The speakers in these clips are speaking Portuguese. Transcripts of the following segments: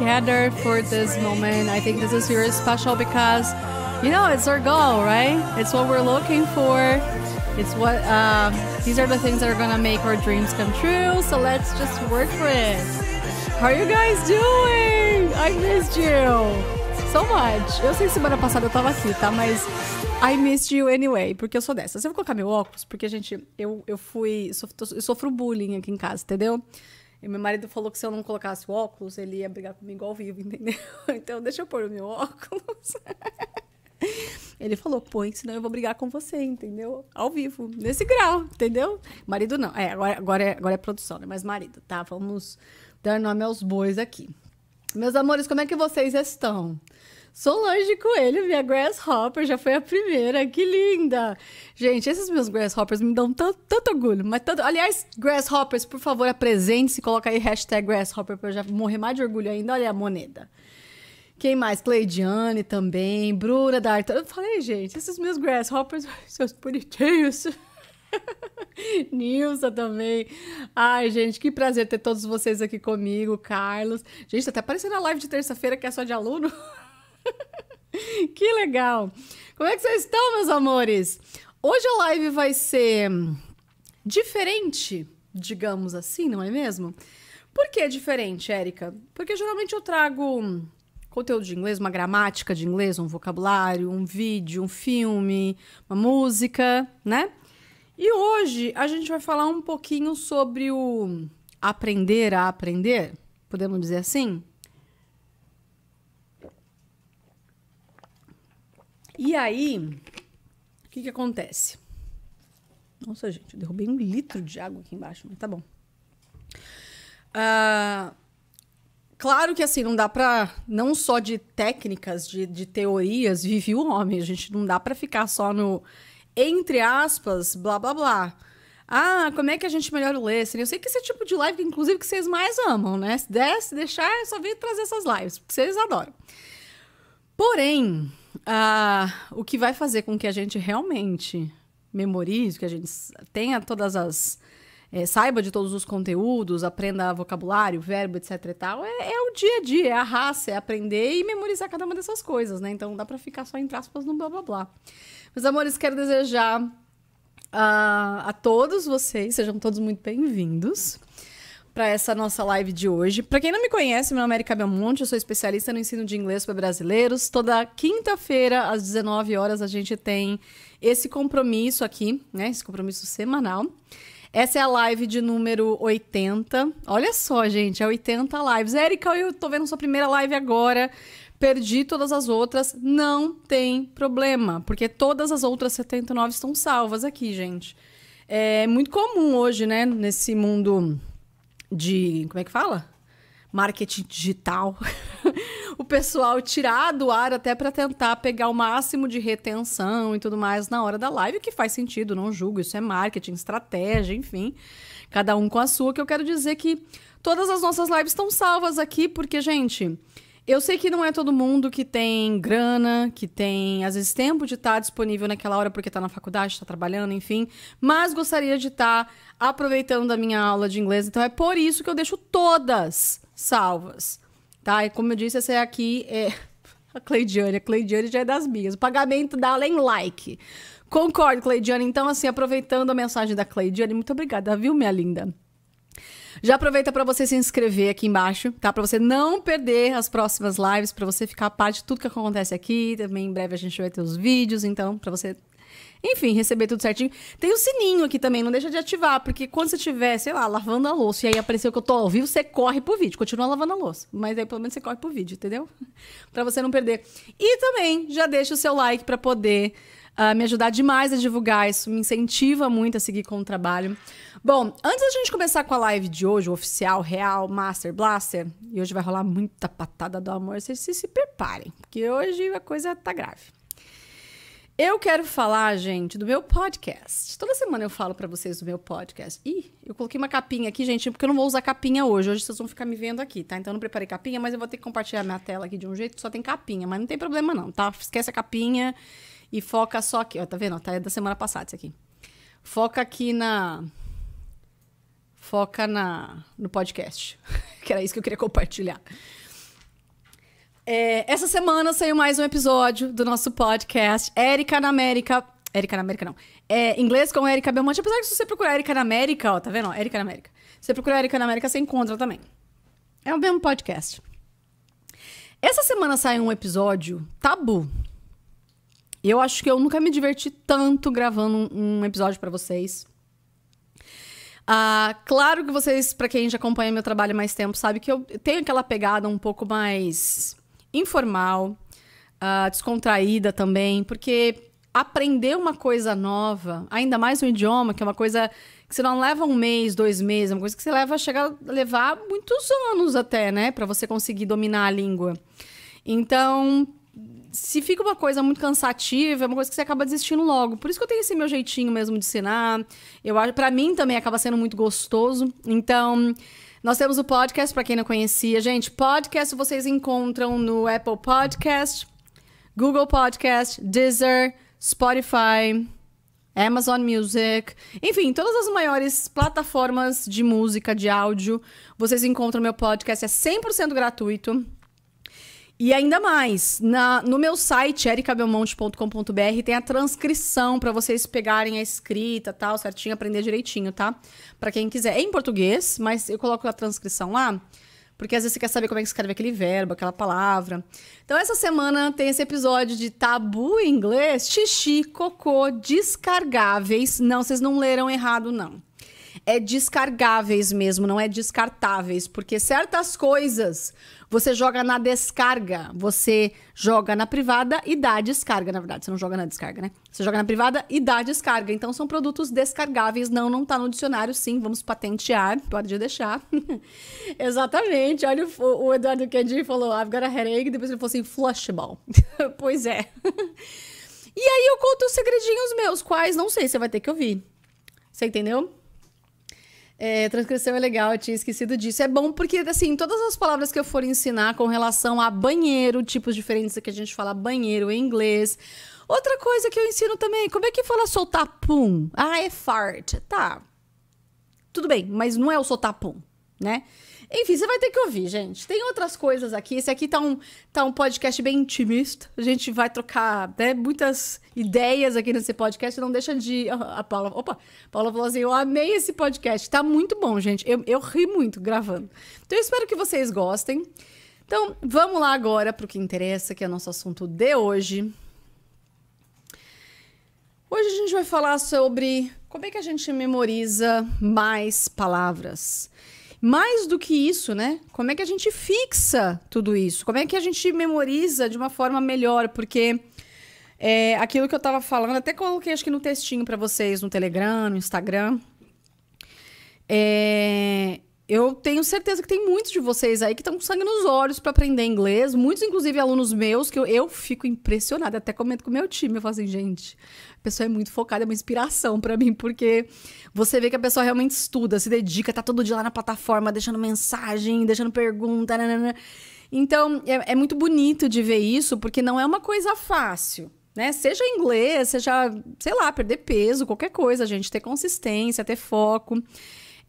together for this moment. I think this is very special because, you know, it's our goal, right? It's what we're looking for. It's what, um, these are the things that are going to make our dreams come true. So let's just work for it. How are you guys doing? I missed you so much. Eu sei que semana passada eu tava aqui, tá? Mas I missed you anyway, porque eu sou dessa. Você vai colocar meu óculos? Porque, gente, eu, eu fui. Eu sofro bullying aqui em casa, entendeu? E meu marido falou que se eu não colocasse o óculos, ele ia brigar comigo ao vivo, entendeu? Então deixa eu pôr o meu óculos. Ele falou, põe, senão eu vou brigar com você, entendeu? Ao vivo, nesse grau, entendeu? Marido não. É, agora, agora, é, agora é produção, né? Mas marido, tá? Vamos dar nome aos bois aqui. Meus amores, como é que vocês estão? Solange Coelho, minha Grasshopper, já foi a primeira. Que linda! Gente, esses meus Grasshoppers me dão tanto, tanto orgulho. Mas tanto... Aliás, Grasshoppers, por favor, apresente-se. Coloca aí hashtag Grasshopper pra eu já morrer mais de orgulho ainda. Olha a moneda. Quem mais? Cleidiane também. Bruna da Arthur. Eu falei, gente, esses meus Grasshoppers, seus bonitinhos. Nilza também. Ai, gente, que prazer ter todos vocês aqui comigo. Carlos. Gente, tá até aparecendo a live de terça-feira que é só de aluno. que legal! Como é que vocês estão, meus amores? Hoje a live vai ser diferente, digamos assim, não é mesmo? Por que diferente, Érica? Porque geralmente eu trago conteúdo de inglês, uma gramática de inglês, um vocabulário, um vídeo, um filme, uma música, né? E hoje a gente vai falar um pouquinho sobre o aprender a aprender, podemos dizer assim? E aí, o que, que acontece? Nossa, gente, eu derrubei um litro de água aqui embaixo, mas tá bom. Uh, claro que assim, não dá pra. Não só de técnicas, de, de teorias, vive o homem. A gente não dá pra ficar só no. Entre aspas, blá blá blá. Ah, como é que a gente melhora o listening? Eu sei que esse é tipo de live, inclusive, que vocês mais amam, né? Se der, se deixar, eu só vim trazer essas lives, porque vocês adoram. Porém, ah, o que vai fazer com que a gente realmente memorize, que a gente tenha todas as. É, saiba de todos os conteúdos, aprenda vocabulário, verbo, etc e tal, é, é, o dia a dia, é a raça, é aprender e memorizar cada uma dessas coisas, né? Então dá para ficar só, em aspas, no blá blá blá. Meus amores, quero desejar ah, a todos vocês, sejam todos muito bem-vindos para essa nossa live de hoje. Para quem não me conhece, meu nome é Erika Belmonte, eu sou especialista no ensino de inglês para brasileiros. Toda quinta-feira, às 19 horas, a gente tem esse compromisso aqui, né? Esse compromisso semanal. Essa é a live de número 80. Olha só, gente, é 80 lives. Erika, eu tô vendo sua primeira live agora. Perdi todas as outras. Não tem problema, porque todas as outras 79 estão salvas aqui, gente. É muito comum hoje, né, nesse mundo de. Como é que fala? Marketing digital. o pessoal tirar do ar até para tentar pegar o máximo de retenção e tudo mais na hora da live, o que faz sentido, não julgo. Isso é marketing, estratégia, enfim. Cada um com a sua, que eu quero dizer que todas as nossas lives estão salvas aqui, porque, gente. Eu sei que não é todo mundo que tem grana, que tem, às vezes, tempo de estar tá disponível naquela hora porque está na faculdade, está trabalhando, enfim. Mas gostaria de estar tá aproveitando da minha aula de inglês. Então é por isso que eu deixo todas salvas, tá? E como eu disse, essa é aqui é a Cleidiane. A Cleidiane já é das minhas. O pagamento dá é em like. Concordo, Cleidiane. Então, assim, aproveitando a mensagem da Cleidiane, muito obrigada, viu, minha linda? Já aproveita para você se inscrever aqui embaixo, tá? Para você não perder as próximas lives, para você ficar a parte de tudo que acontece aqui. Também em breve a gente vai ter os vídeos, então, para você enfim, receber tudo certinho. Tem o sininho aqui também, não deixa de ativar, porque quando você estiver, sei lá, lavando a louça e aí apareceu que eu tô ao vivo, você corre pro vídeo, continua lavando a louça. Mas aí pelo menos você corre pro vídeo, entendeu? para você não perder. E também já deixa o seu like para poder uh, me ajudar demais a divulgar isso, me incentiva muito a seguir com o trabalho. Bom, antes da gente começar com a live de hoje, oficial, real, master, blaster, e hoje vai rolar muita patada do amor, vocês se, se preparem, porque hoje a coisa tá grave. Eu quero falar, gente, do meu podcast. Toda semana eu falo para vocês do meu podcast. Ih, eu coloquei uma capinha aqui, gente, porque eu não vou usar capinha hoje. Hoje vocês vão ficar me vendo aqui, tá? Então eu não preparei capinha, mas eu vou ter que compartilhar minha tela aqui de um jeito que só tem capinha. Mas não tem problema não, tá? Esquece a capinha e foca só aqui. Ó, tá vendo? Tá é da semana passada isso aqui. Foca aqui na foca na, no podcast, que era isso que eu queria compartilhar. É, essa semana saiu mais um episódio do nosso podcast, Érica na América. Érica na América, não. É, inglês com Érica Belmonte. Apesar que se você procurar Érica na América, ó, tá vendo? Érica na América. Se você procurar Érica na América, você encontra também. É o mesmo podcast. Essa semana saiu um episódio tabu. Eu acho que eu nunca me diverti tanto gravando um, um episódio para vocês. Ah, claro que vocês, para quem já acompanha meu trabalho há mais tempo, sabe que eu tenho aquela pegada um pouco mais informal, ah, descontraída também, porque aprender uma coisa nova, ainda mais um idioma, que é uma coisa que você não leva um mês, dois meses, é uma coisa que você leva chegar levar muitos anos até, né, para você conseguir dominar a língua. Então, se fica uma coisa muito cansativa, é uma coisa que você acaba desistindo logo. Por isso que eu tenho esse meu jeitinho mesmo de ensinar. Eu acho, para mim também acaba sendo muito gostoso. Então, nós temos o podcast para quem não conhecia, gente. Podcast vocês encontram no Apple Podcast, Google Podcast, Deezer, Spotify, Amazon Music, enfim, todas as maiores plataformas de música, de áudio, vocês encontram meu podcast, é 100% gratuito. E ainda mais, na, no meu site, ericabelmonte.com.br, tem a transcrição para vocês pegarem a escrita tal, certinho, aprender direitinho, tá? Para quem quiser. É em português, mas eu coloco a transcrição lá, porque às vezes você quer saber como é que escreve aquele verbo, aquela palavra. Então, essa semana tem esse episódio de tabu em inglês, xixi, cocô, descargáveis. Não, vocês não leram errado, não. É descargáveis mesmo, não é descartáveis, porque certas coisas você joga na descarga, você joga na privada e dá descarga, na verdade, você não joga na descarga, né? Você joga na privada e dá descarga. Então são produtos descargáveis, não, não tá no dicionário, sim, vamos patentear, pode deixar. Exatamente, olha o, o Eduardo Kendi falou, I've got a headache, depois ele falou assim, flushable. pois é. e aí eu conto os segredinhos meus, quais, não sei, você vai ter que ouvir. Você entendeu? É, transcrição é legal, eu tinha esquecido disso. É bom porque, assim, todas as palavras que eu for ensinar com relação a banheiro, tipos diferentes que a gente fala banheiro em inglês. Outra coisa que eu ensino também, como é que fala soltar pum? Ah, é fart. Tá. Tudo bem, mas não é o soltar pum, né? Enfim, você vai ter que ouvir, gente. Tem outras coisas aqui. Esse aqui tá um, tá um podcast bem intimista. A gente vai trocar né, muitas ideias aqui nesse podcast. Não deixa de. A Paula. Opa! A Paula falou assim: eu amei esse podcast. Tá muito bom, gente. Eu, eu ri muito gravando. Então eu espero que vocês gostem. Então, vamos lá agora para o que interessa, que é o nosso assunto de hoje. Hoje a gente vai falar sobre como é que a gente memoriza mais palavras. Mais do que isso, né? Como é que a gente fixa tudo isso? Como é que a gente memoriza de uma forma melhor? Porque é, aquilo que eu estava falando, até coloquei acho que no textinho para vocês, no Telegram, no Instagram. É, eu tenho certeza que tem muitos de vocês aí que estão com sangue nos olhos para aprender inglês. Muitos, inclusive, alunos meus, que eu, eu fico impressionada. Até comento com o meu time. Eu falo assim, gente, a pessoa é muito focada, é uma inspiração para mim, porque você vê que a pessoa realmente estuda, se dedica, tá todo dia lá na plataforma, deixando mensagem, deixando pergunta. Nanana. Né, né, né. Então, é, é muito bonito de ver isso, porque não é uma coisa fácil. Né? Seja inglês, seja, sei lá, perder peso, qualquer coisa, gente, ter consistência, ter foco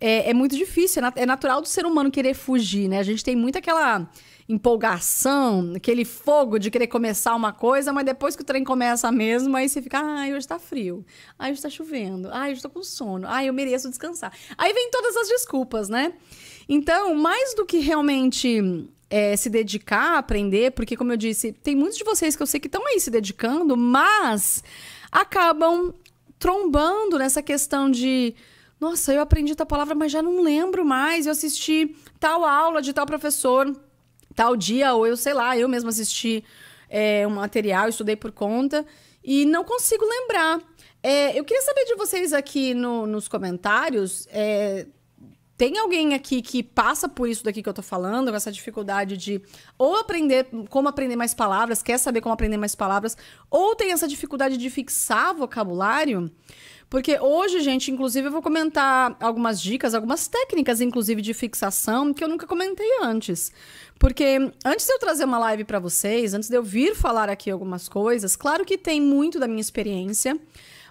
é, é muito difícil, é, nat é natural do ser humano querer fugir, né? A gente tem muito aquela empolgação, aquele fogo de querer começar uma coisa, mas depois que o trem começa mesmo, aí você fica, ai, hoje tá frio, ai, hoje tá chovendo, ai, hoje tô com sono, ai, eu mereço descansar. Aí vem todas as desculpas, né? Então, mais do que realmente é, se dedicar aprender, porque, como eu disse, tem muitos de vocês que eu sei que estão aí se dedicando, mas acabam trombando nessa questão de nossa, eu aprendi tal palavra, mas já não lembro mais. Eu assisti tal aula de tal professor, tal dia, ou eu sei lá, eu mesmo assisti é, um material, estudei por conta e não consigo lembrar. É, eu queria saber de vocês aqui no, nos comentários. É, tem alguém aqui que passa por isso daqui que eu tô falando, com essa dificuldade de ou aprender como aprender mais palavras, quer saber como aprender mais palavras, ou tem essa dificuldade de fixar vocabulário? Porque hoje, gente, inclusive, eu vou comentar algumas dicas, algumas técnicas, inclusive, de fixação que eu nunca comentei antes. Porque antes de eu trazer uma live para vocês, antes de eu vir falar aqui algumas coisas, claro que tem muito da minha experiência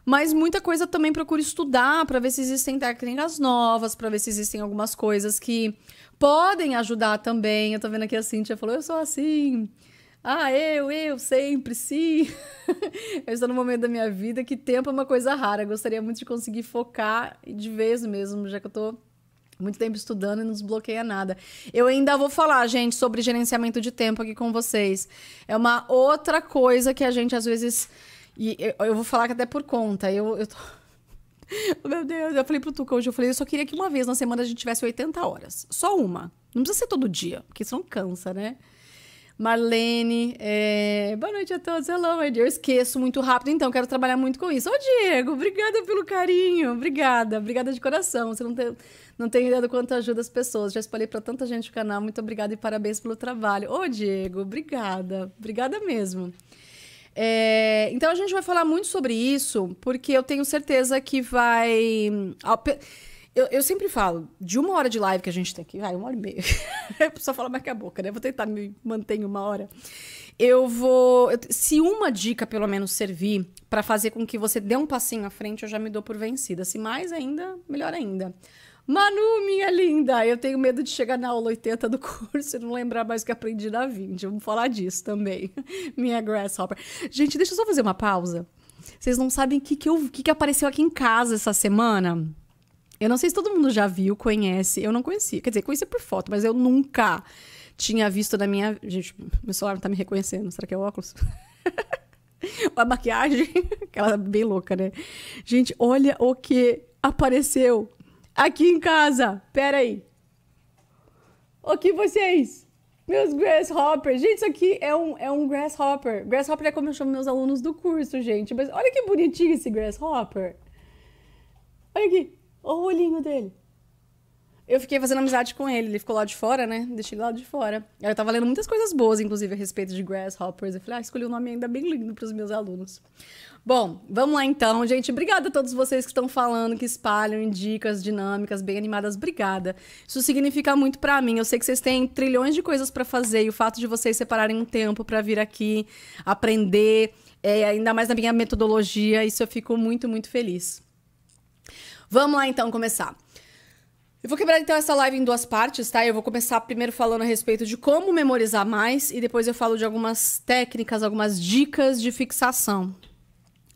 mas muita coisa também procuro estudar para ver se existem técnicas novas, para ver se existem algumas coisas que podem ajudar também. Eu tô vendo aqui a Cintia falou, eu sou assim. Ah, eu, eu, sempre, sim. eu estou no momento da minha vida que tempo é uma coisa rara. Eu gostaria muito de conseguir focar de vez mesmo, já que eu estou muito tempo estudando e não desbloqueia nada. Eu ainda vou falar, gente, sobre gerenciamento de tempo aqui com vocês. É uma outra coisa que a gente às vezes. E eu, vou falar que até por conta. Eu, eu tô... Oh, meu Deus, eu falei pro Tuca hoje, eu falei, eu só queria que uma vez na semana a gente tivesse 80 horas. Só uma. Não precisa ser todo dia, porque não cansa, né? Marlene. É... Boa noite a todos. Hello, my dear. Eu esqueço muito rápido, então quero trabalhar muito com isso. Ô, Diego, obrigada pelo carinho. Obrigada. Obrigada de coração. Você não tem, não tem ideia do quanto ajuda as pessoas. Já espalhei para tanta gente o canal. Muito obrigada e parabéns pelo trabalho. Ô, Diego, obrigada. Obrigada mesmo. É, então a gente vai falar muito sobre isso, porque eu tenho certeza que vai. Eu, eu, sempre falo, de uma hora de live que a gente tem aqui, vai, uma hora e meia. a pessoa fala mais que é a boca, né? Vou tentar me manter em uma hora. Eu vou. Se uma dica, pelo menos, servir para fazer com que você dê um passinho à frente, eu já me dou por vencida. Se mais ainda, melhor ainda. Manu, minha linda, eu tenho medo de chegar na aula 80 do curso e não lembrar mais o que aprendi na 20. Vamos falar disso também. Minha grasshopper. Gente, deixa eu só fazer uma pausa. Vocês não sabem o que, que, que, que apareceu aqui em casa essa semana? Eu não sei se todo mundo já viu, conhece. Eu não conhecia. Quer dizer, conhecia por foto, mas eu nunca tinha visto na minha. Gente, meu celular não tá me reconhecendo. Será que é o óculos? a maquiagem, aquela bem louca, né? Gente, olha o que apareceu aqui em casa. Pera aí. O que vocês? Meus grasshoppers. Gente, isso aqui é um, é um grasshopper. Grasshopper é como eu chamo meus alunos do curso, gente. Mas olha que bonitinho esse grasshopper. Olha aqui. Olha o olhinho dele. Eu fiquei fazendo amizade com ele, ele ficou lá de fora, né? Deixei ele lá de fora. Eu tava lendo muitas coisas boas, inclusive, a respeito de Grasshoppers. Eu falei, ah, escolhi um nome ainda bem lindo para os meus alunos. Bom, vamos lá então, gente. Obrigada a todos vocês que estão falando, que espalham dicas dinâmicas bem animadas. Obrigada. Isso significa muito para mim. Eu sei que vocês têm trilhões de coisas para fazer e o fato de vocês separarem um tempo para vir aqui aprender, é, ainda mais na minha metodologia, isso eu fico muito, muito feliz. Vamos lá então começar. Eu vou quebrar então essa live em duas partes, tá? Eu vou começar primeiro falando a respeito de como memorizar mais e depois eu falo de algumas técnicas, algumas dicas de fixação.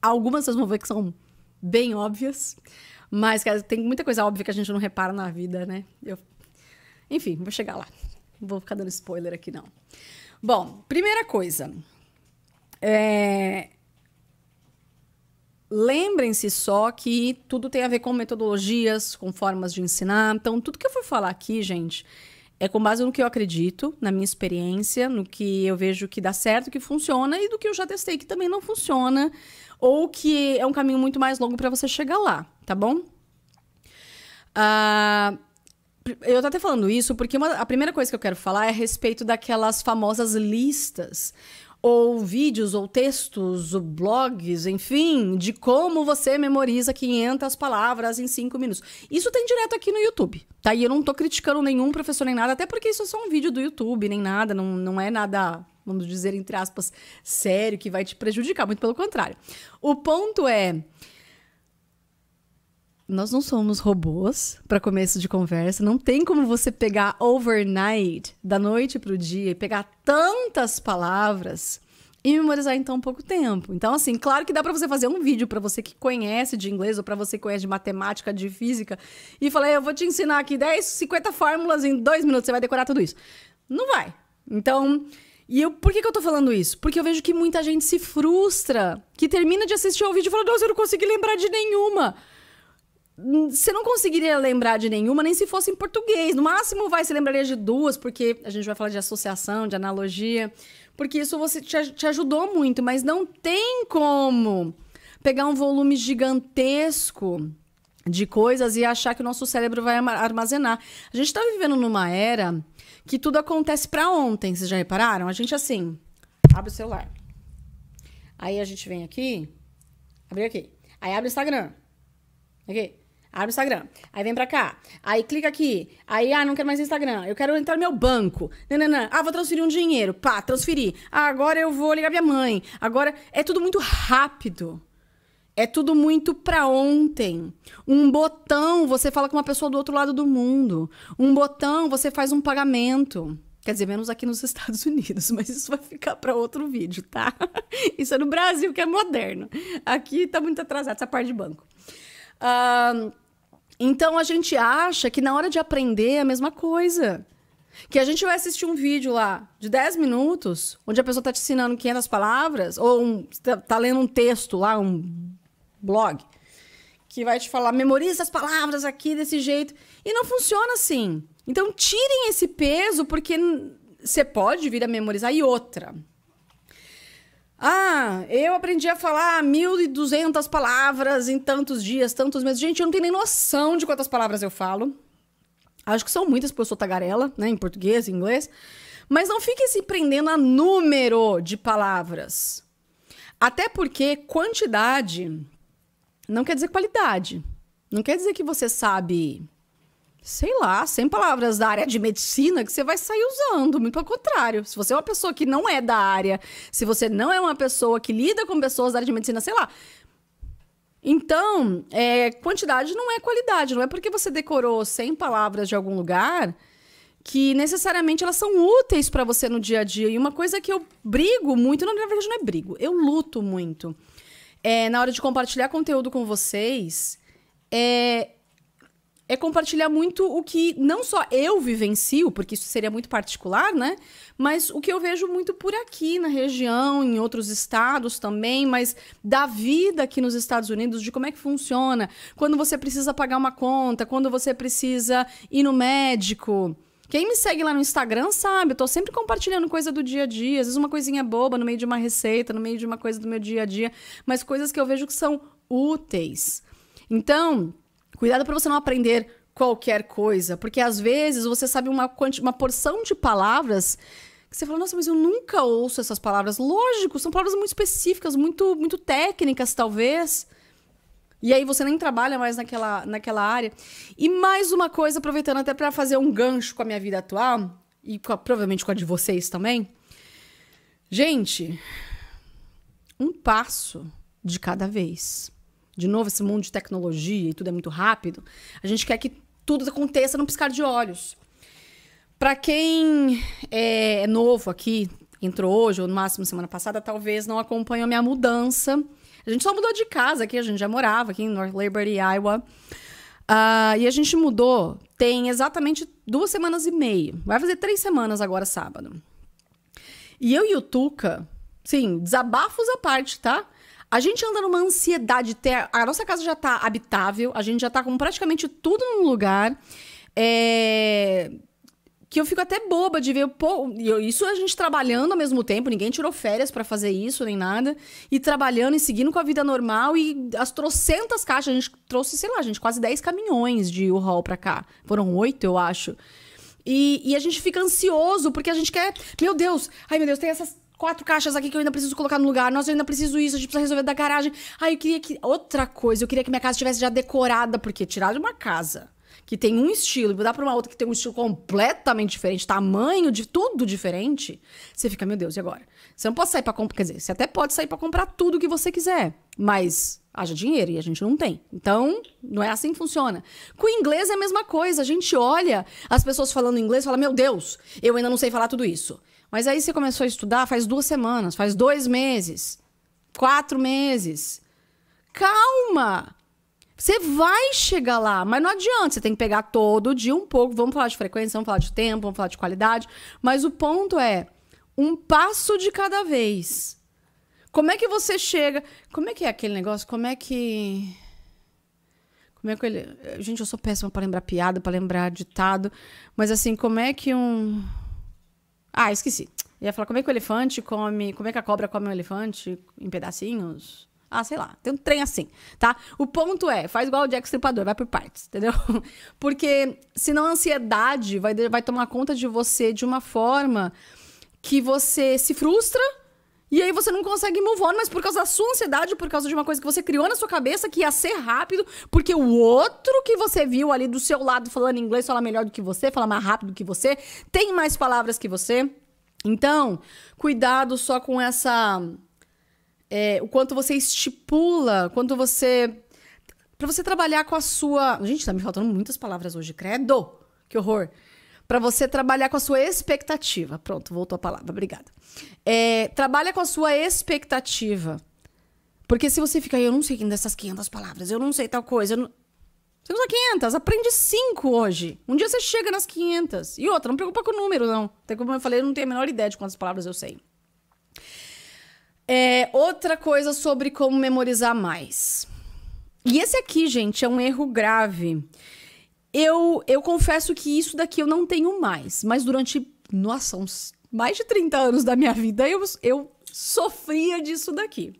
Algumas vocês vão ver que são bem óbvias, mas tem muita coisa óbvia que a gente não repara na vida, né? Eu... Enfim, vou chegar lá. Não vou ficar dando spoiler aqui, não. Bom, primeira coisa. É... Lembrem-se só que tudo tem a ver com metodologias, com formas de ensinar. Então, tudo que eu for falar aqui, gente, é com base no que eu acredito, na minha experiência, no que eu vejo que dá certo, que funciona e do que eu já testei que também não funciona ou que é um caminho muito mais longo para você chegar lá, tá bom? Uh, eu tô até falando isso porque uma, a primeira coisa que eu quero falar é a respeito daquelas famosas listas ou vídeos, ou textos, ou blogs, enfim, de como você memoriza 500 palavras em 5 minutos. Isso tem direto aqui no YouTube, tá? E eu não tô criticando nenhum professor nem nada, até porque isso é só um vídeo do YouTube, nem nada, não, não é nada, vamos dizer, entre aspas, sério, que vai te prejudicar, muito pelo contrário. O ponto é nós não somos robôs para começo de conversa. Não tem como você pegar overnight, da noite para o dia, e pegar tantas palavras e memorizar em tão pouco tempo. Então, assim, claro que dá para você fazer um vídeo para você que conhece de inglês ou para você que conhece de matemática, de física, e falar, eu vou te ensinar aqui 10, 50 fórmulas em dois minutos, você vai decorar tudo isso. Não vai. Então, e eu, por que, que eu tô falando isso? Porque eu vejo que muita gente se frustra, que termina de assistir ao vídeo e fala, nossa, eu não consegui lembrar de nenhuma. Você não conseguiria lembrar de nenhuma, nem se fosse em português. No máximo, vai se lembraria de duas, porque a gente vai falar de associação, de analogia, porque isso você te, te ajudou muito, mas não tem como pegar um volume gigantesco de coisas e achar que o nosso cérebro vai armazenar. A gente está vivendo numa era que tudo acontece para ontem, vocês já repararam? A gente assim, abre o celular. Aí a gente vem aqui, abre aqui. Aí abre o Instagram. Aqui. Abre o Instagram. Aí vem pra cá. Aí clica aqui. Aí, ah, não quero mais Instagram. Eu quero entrar no meu banco. Nananã. Ah, vou transferir um dinheiro. Pá, transferi, Ah, agora eu vou ligar minha mãe. Agora. É tudo muito rápido. É tudo muito pra ontem. Um botão, você fala com uma pessoa do outro lado do mundo. Um botão, você faz um pagamento. Quer dizer, menos aqui nos Estados Unidos, mas isso vai ficar para outro vídeo, tá? Isso é no Brasil, que é moderno. Aqui tá muito atrasado essa parte de banco. Uh, então a gente acha que na hora de aprender é a mesma coisa. Que a gente vai assistir um vídeo lá de 10 minutos, onde a pessoa está te ensinando 500 palavras, ou um, tá, tá, lendo um texto lá, um blog, que vai te falar, memoriza as palavras aqui desse jeito. E não funciona assim. Então tirem esse peso, porque você pode vir a memorizar. E outra, ah, eu aprendi a falar 1.200 palavras em tantos dias, tantos meses. Gente, eu não tenho nem noção de quantas palavras eu falo. Acho que são muitas, porque eu sou tagarela, né? Em português, em inglês. Mas não fique se prendendo a número de palavras. Até porque quantidade não quer dizer qualidade. Não quer dizer que você sabe sei lá, sem palavras da área de medicina que você vai sair usando, muito pelo contrário. Se você é uma pessoa que não é da área, se você não é uma pessoa que lida com pessoas da área de medicina, sei lá. Então, é, quantidade não é qualidade, não é porque você decorou 100 palavras de algum lugar que necessariamente elas são úteis para você no dia a dia. E uma coisa que eu brigo muito, não, na verdade não é brigo, eu luto muito. É, na hora de compartilhar conteúdo com vocês, é, é compartilhar muito o que não só eu vivencio, porque isso seria muito particular, né? Mas o que eu vejo muito por aqui na região, em outros estados também, mas da vida aqui nos Estados Unidos, de como é que funciona, quando você precisa pagar uma conta, quando você precisa ir no médico. Quem me segue lá no Instagram sabe, eu tô sempre compartilhando coisa do dia a dia, às vezes uma coisinha boba no meio de uma receita, no meio de uma coisa do meu dia a dia, mas coisas que eu vejo que são úteis. Então, Cuidado para você não aprender qualquer coisa, porque às vezes você sabe uma, uma porção de palavras que você fala, nossa, mas eu nunca ouço essas palavras. Lógico, são palavras muito específicas, muito, muito técnicas, talvez. E aí você nem trabalha mais naquela, naquela área. E mais uma coisa, aproveitando até para fazer um gancho com a minha vida atual, e com a, provavelmente com a de vocês também. Gente, um passo de cada vez de novo, esse mundo de tecnologia e tudo é muito rápido, a gente quer que tudo aconteça num piscar de olhos. Para quem é, é novo aqui, entrou hoje ou no máximo semana passada, talvez não acompanhou a minha mudança. A gente só mudou de casa aqui, a gente já morava aqui em North Liberty, Iowa. Uh, e a gente mudou tem exatamente duas semanas e meia. Vai fazer três semanas agora, sábado. E eu e o Tuca, sim, desabafos à parte, tá? A gente anda numa ansiedade. Ter... A nossa casa já está habitável, a gente já está com praticamente tudo num lugar. É... Que eu fico até boba de ver. Pô, isso a gente trabalhando ao mesmo tempo, ninguém tirou férias para fazer isso nem nada. E trabalhando e seguindo com a vida normal. E as trocentas caixas, a gente trouxe, sei lá, gente, quase 10 caminhões de U-Haul pra cá. Foram oito, eu acho. E, e, a gente fica ansioso porque a gente quer. Meu Deus, ai meu Deus, tem essas quatro caixas aqui que eu ainda preciso colocar no lugar. Nossa, eu ainda preciso isso, a gente precisa resolver da garagem. Ai, eu queria que. Outra coisa, eu queria que minha casa estivesse já decorada, porque tirar de uma casa que tem um estilo e mudar pra uma outra que tem um estilo completamente diferente, tamanho de tudo diferente, você fica, meu Deus, e agora? Você não pode sair pra comprar. Quer dizer, você até pode sair para comprar tudo que você quiser, mas haja dinheiro e a gente não tem. Então, não é assim que funciona. Com o inglês é a mesma coisa. A gente olha as pessoas falando inglês e fala: Meu Deus, eu ainda não sei falar tudo isso. Mas aí você começou a estudar faz duas semanas, faz dois meses, quatro meses. Calma! Você vai chegar lá, mas não adianta. Você tem que pegar todo dia um pouco. Vamos falar de frequência, vamos falar de tempo, vamos falar de qualidade. Mas o ponto é um passo de cada vez. Como é que você chega? Como é que é aquele negócio? Como é que. Como é que ele. Gente, eu sou péssima para lembrar piada, para lembrar ditado. Mas assim, como é que um. Ah, esqueci. ia falar como é que o elefante come. Como é que a cobra come um elefante em pedacinhos? Ah, sei lá, tem um trem assim, tá? O ponto é, faz igual o Jack Stripador, vai por partes, entendeu? Porque senão a ansiedade vai, vai tomar conta de você de uma forma que você se frustra e aí você não consegue move on, mas por causa da sua ansiedade, por causa de uma coisa que você criou na sua cabeça que ia ser rápido, porque o outro que você viu ali do seu lado falando inglês fala melhor do que você, fala mais rápido que você, tem mais palavras que você. Então, cuidado só com essa. É, o quanto você estipula, quanto você. para você trabalhar com a sua. Gente, tá me faltando muitas palavras hoje, credo! Que horror! para você trabalhar com a sua expectativa. Pronto, voltou a palavra, obrigada. É, trabalha com a sua expectativa. Porque se você fica, eu não sei quem dessas 500 palavras, eu não sei tal coisa. Não... Você usa 500, aprende 5 hoje. Um dia você chega nas 500. E outra, não preocupa com o número, não. Até como eu falei, eu não tenho a menor ideia de quantas palavras eu sei. É, outra coisa sobre como memorizar mais. E esse aqui, gente, é um erro grave eu, eu confesso que isso daqui eu não tenho mais, mas durante, nossa, uns mais de 30 anos da minha vida eu, eu sofria disso daqui.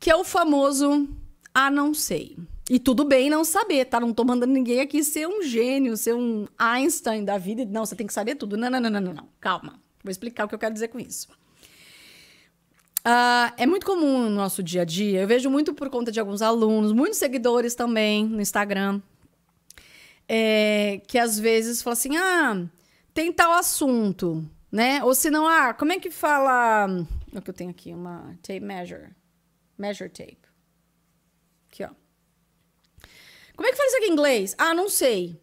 Que é o famoso ah, não sei. E tudo bem não saber, tá? Não tô mandando ninguém aqui ser um gênio, ser um Einstein da vida. Não, você tem que saber tudo. Não, não, não, não, não. não. Calma. Vou explicar o que eu quero dizer com isso. Uh, é muito comum no nosso dia a dia, eu vejo muito por conta de alguns alunos, muitos seguidores também no Instagram, é, que às vezes fala assim: ah, tem tal assunto, né? Ou se não, ah, como é que fala. O que eu tenho aqui? Uma tape measure. Measure tape. Aqui, ó. Como é que fala isso aqui em inglês? Ah, não sei.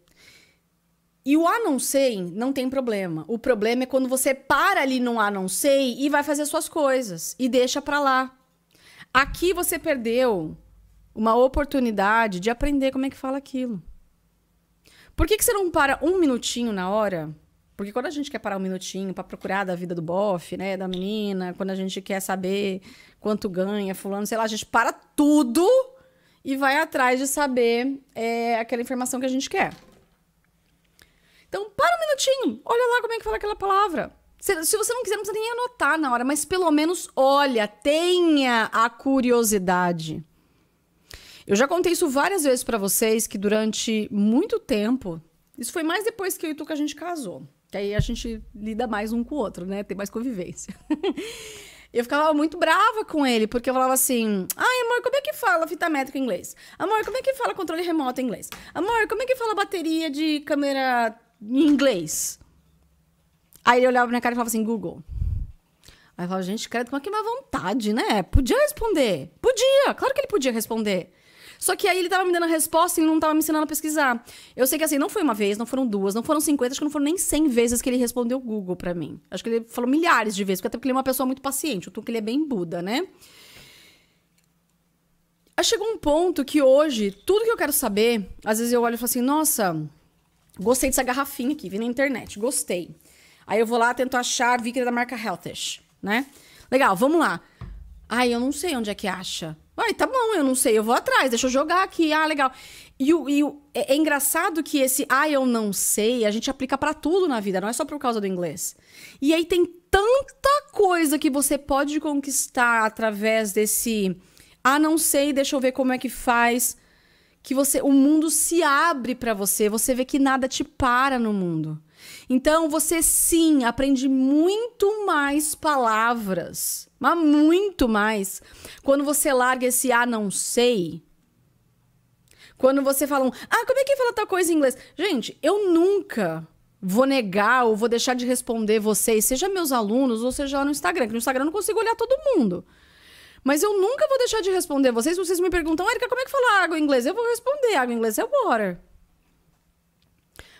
E o ah não sei não tem problema. O problema é quando você para ali no ah não sei e vai fazer suas coisas e deixa para lá. Aqui você perdeu uma oportunidade de aprender como é que fala aquilo. Por que, que você não para um minutinho na hora? Porque quando a gente quer parar um minutinho para procurar da vida do bofe, né, da menina, quando a gente quer saber quanto ganha fulano, sei lá, a gente para tudo e vai atrás de saber é, aquela informação que a gente quer. Então, para um minutinho, olha lá como é que fala aquela palavra. Se, se você não quiser, não precisa nem anotar na hora, mas pelo menos olha, tenha a curiosidade. Eu já contei isso várias vezes para vocês que durante muito tempo, isso foi mais depois que eu e tu que a gente casou, que aí a gente lida mais um com o outro, né? Tem mais convivência. eu ficava muito brava com ele, porque eu falava assim: ai, amor, como é que fala fita métrica em inglês? Amor, como é que fala controle remoto em inglês? Amor, como é que fala bateria de câmera em inglês? Aí ele olhava pra minha cara e falava assim: Google. Aí eu falava, gente, credo, com uma má vontade, né? Podia responder. Podia, claro que ele podia responder. Só que aí ele tava me dando a resposta e não tava me ensinando a pesquisar. Eu sei que assim, não foi uma vez, não foram duas, não foram 50, acho que não foram nem 100 vezes que ele respondeu o Google para mim. Acho que ele falou milhares de vezes, porque até porque ele é uma pessoa muito paciente, o Tuca ele é bem Buda, né? Aí chegou um ponto que hoje, tudo que eu quero saber, às vezes eu olho e falo assim, nossa, gostei dessa garrafinha aqui, vi na internet, gostei. Aí eu vou lá, tento achar, vi que é da marca Healthish, né? Legal, vamos lá. Ai, eu não sei onde é que acha. Ai, tá bom, eu não sei, eu vou atrás, deixa eu jogar aqui, ah, legal. E, o, e o, é, é engraçado que esse ah, eu não sei, a gente aplica para tudo na vida, não é só por causa do inglês. E aí tem tanta coisa que você pode conquistar através desse ah, não sei, deixa eu ver como é que faz, que você o mundo se abre para você, você vê que nada te para no mundo. Então você sim aprende muito mais palavras, mas muito mais quando você larga esse ah não sei. Quando você fala um, ah, como é que fala tal coisa em inglês? Gente, eu nunca vou negar ou vou deixar de responder vocês, seja meus alunos ou seja lá no Instagram, que no Instagram eu não consigo olhar todo mundo. Mas eu nunca vou deixar de responder vocês. Vocês me perguntam, Erika, como é que fala água em inglês? Eu vou responder. Água em inglês é water.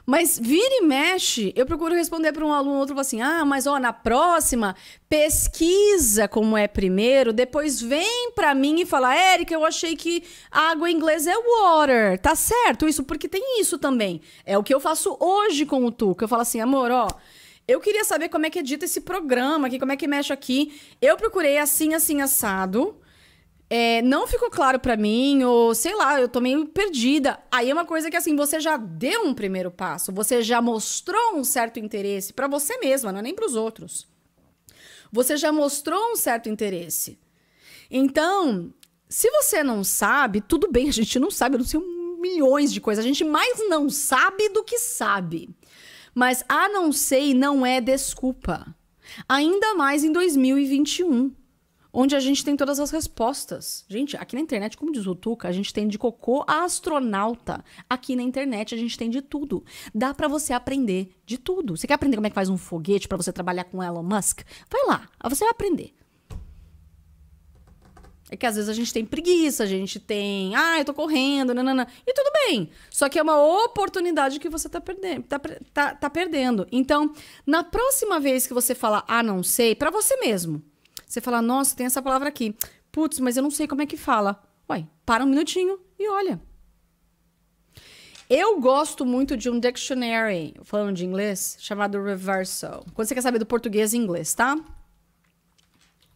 Mas vira e mexe, eu procuro responder para um aluno, outro assim: ah, mas ó, na próxima, pesquisa como é primeiro, depois vem para mim e fala: Érica, eu achei que água em inglês é water. Tá certo isso, porque tem isso também. É o que eu faço hoje com o Tuca. Eu falo assim: amor, ó. Eu queria saber como é que edita é esse programa aqui, como é que mexe aqui. Eu procurei assim, assim, assado é, não ficou claro para mim, ou sei lá, eu tô meio perdida. Aí é uma coisa que assim, você já deu um primeiro passo, você já mostrou um certo interesse para você mesma, não é nem para os outros. Você já mostrou um certo interesse. Então, se você não sabe, tudo bem, a gente não sabe, eu não sei milhões de coisas, a gente mais não sabe do que sabe. Mas a não sei não é desculpa. Ainda mais em 2021 onde a gente tem todas as respostas. Gente, aqui na internet, como diz o Tuca, a gente tem de cocô a astronauta. Aqui na internet a gente tem de tudo. Dá para você aprender de tudo. Você quer aprender como é que faz um foguete para você trabalhar com Elon Musk? Vai lá, você vai aprender. É que às vezes a gente tem preguiça, a gente tem, ah, eu tô correndo, nanana. E tudo bem. Só que é uma oportunidade que você tá perdendo, tá, tá, tá perdendo. Então, na próxima vez que você falar, ah, não sei, para você mesmo, você fala, nossa, tem essa palavra aqui. Putz, mas eu não sei como é que fala. Uai, para um minutinho e olha. Eu gosto muito de um dictionary, falando de inglês, chamado Reversal. Quando você quer saber do português e inglês, tá?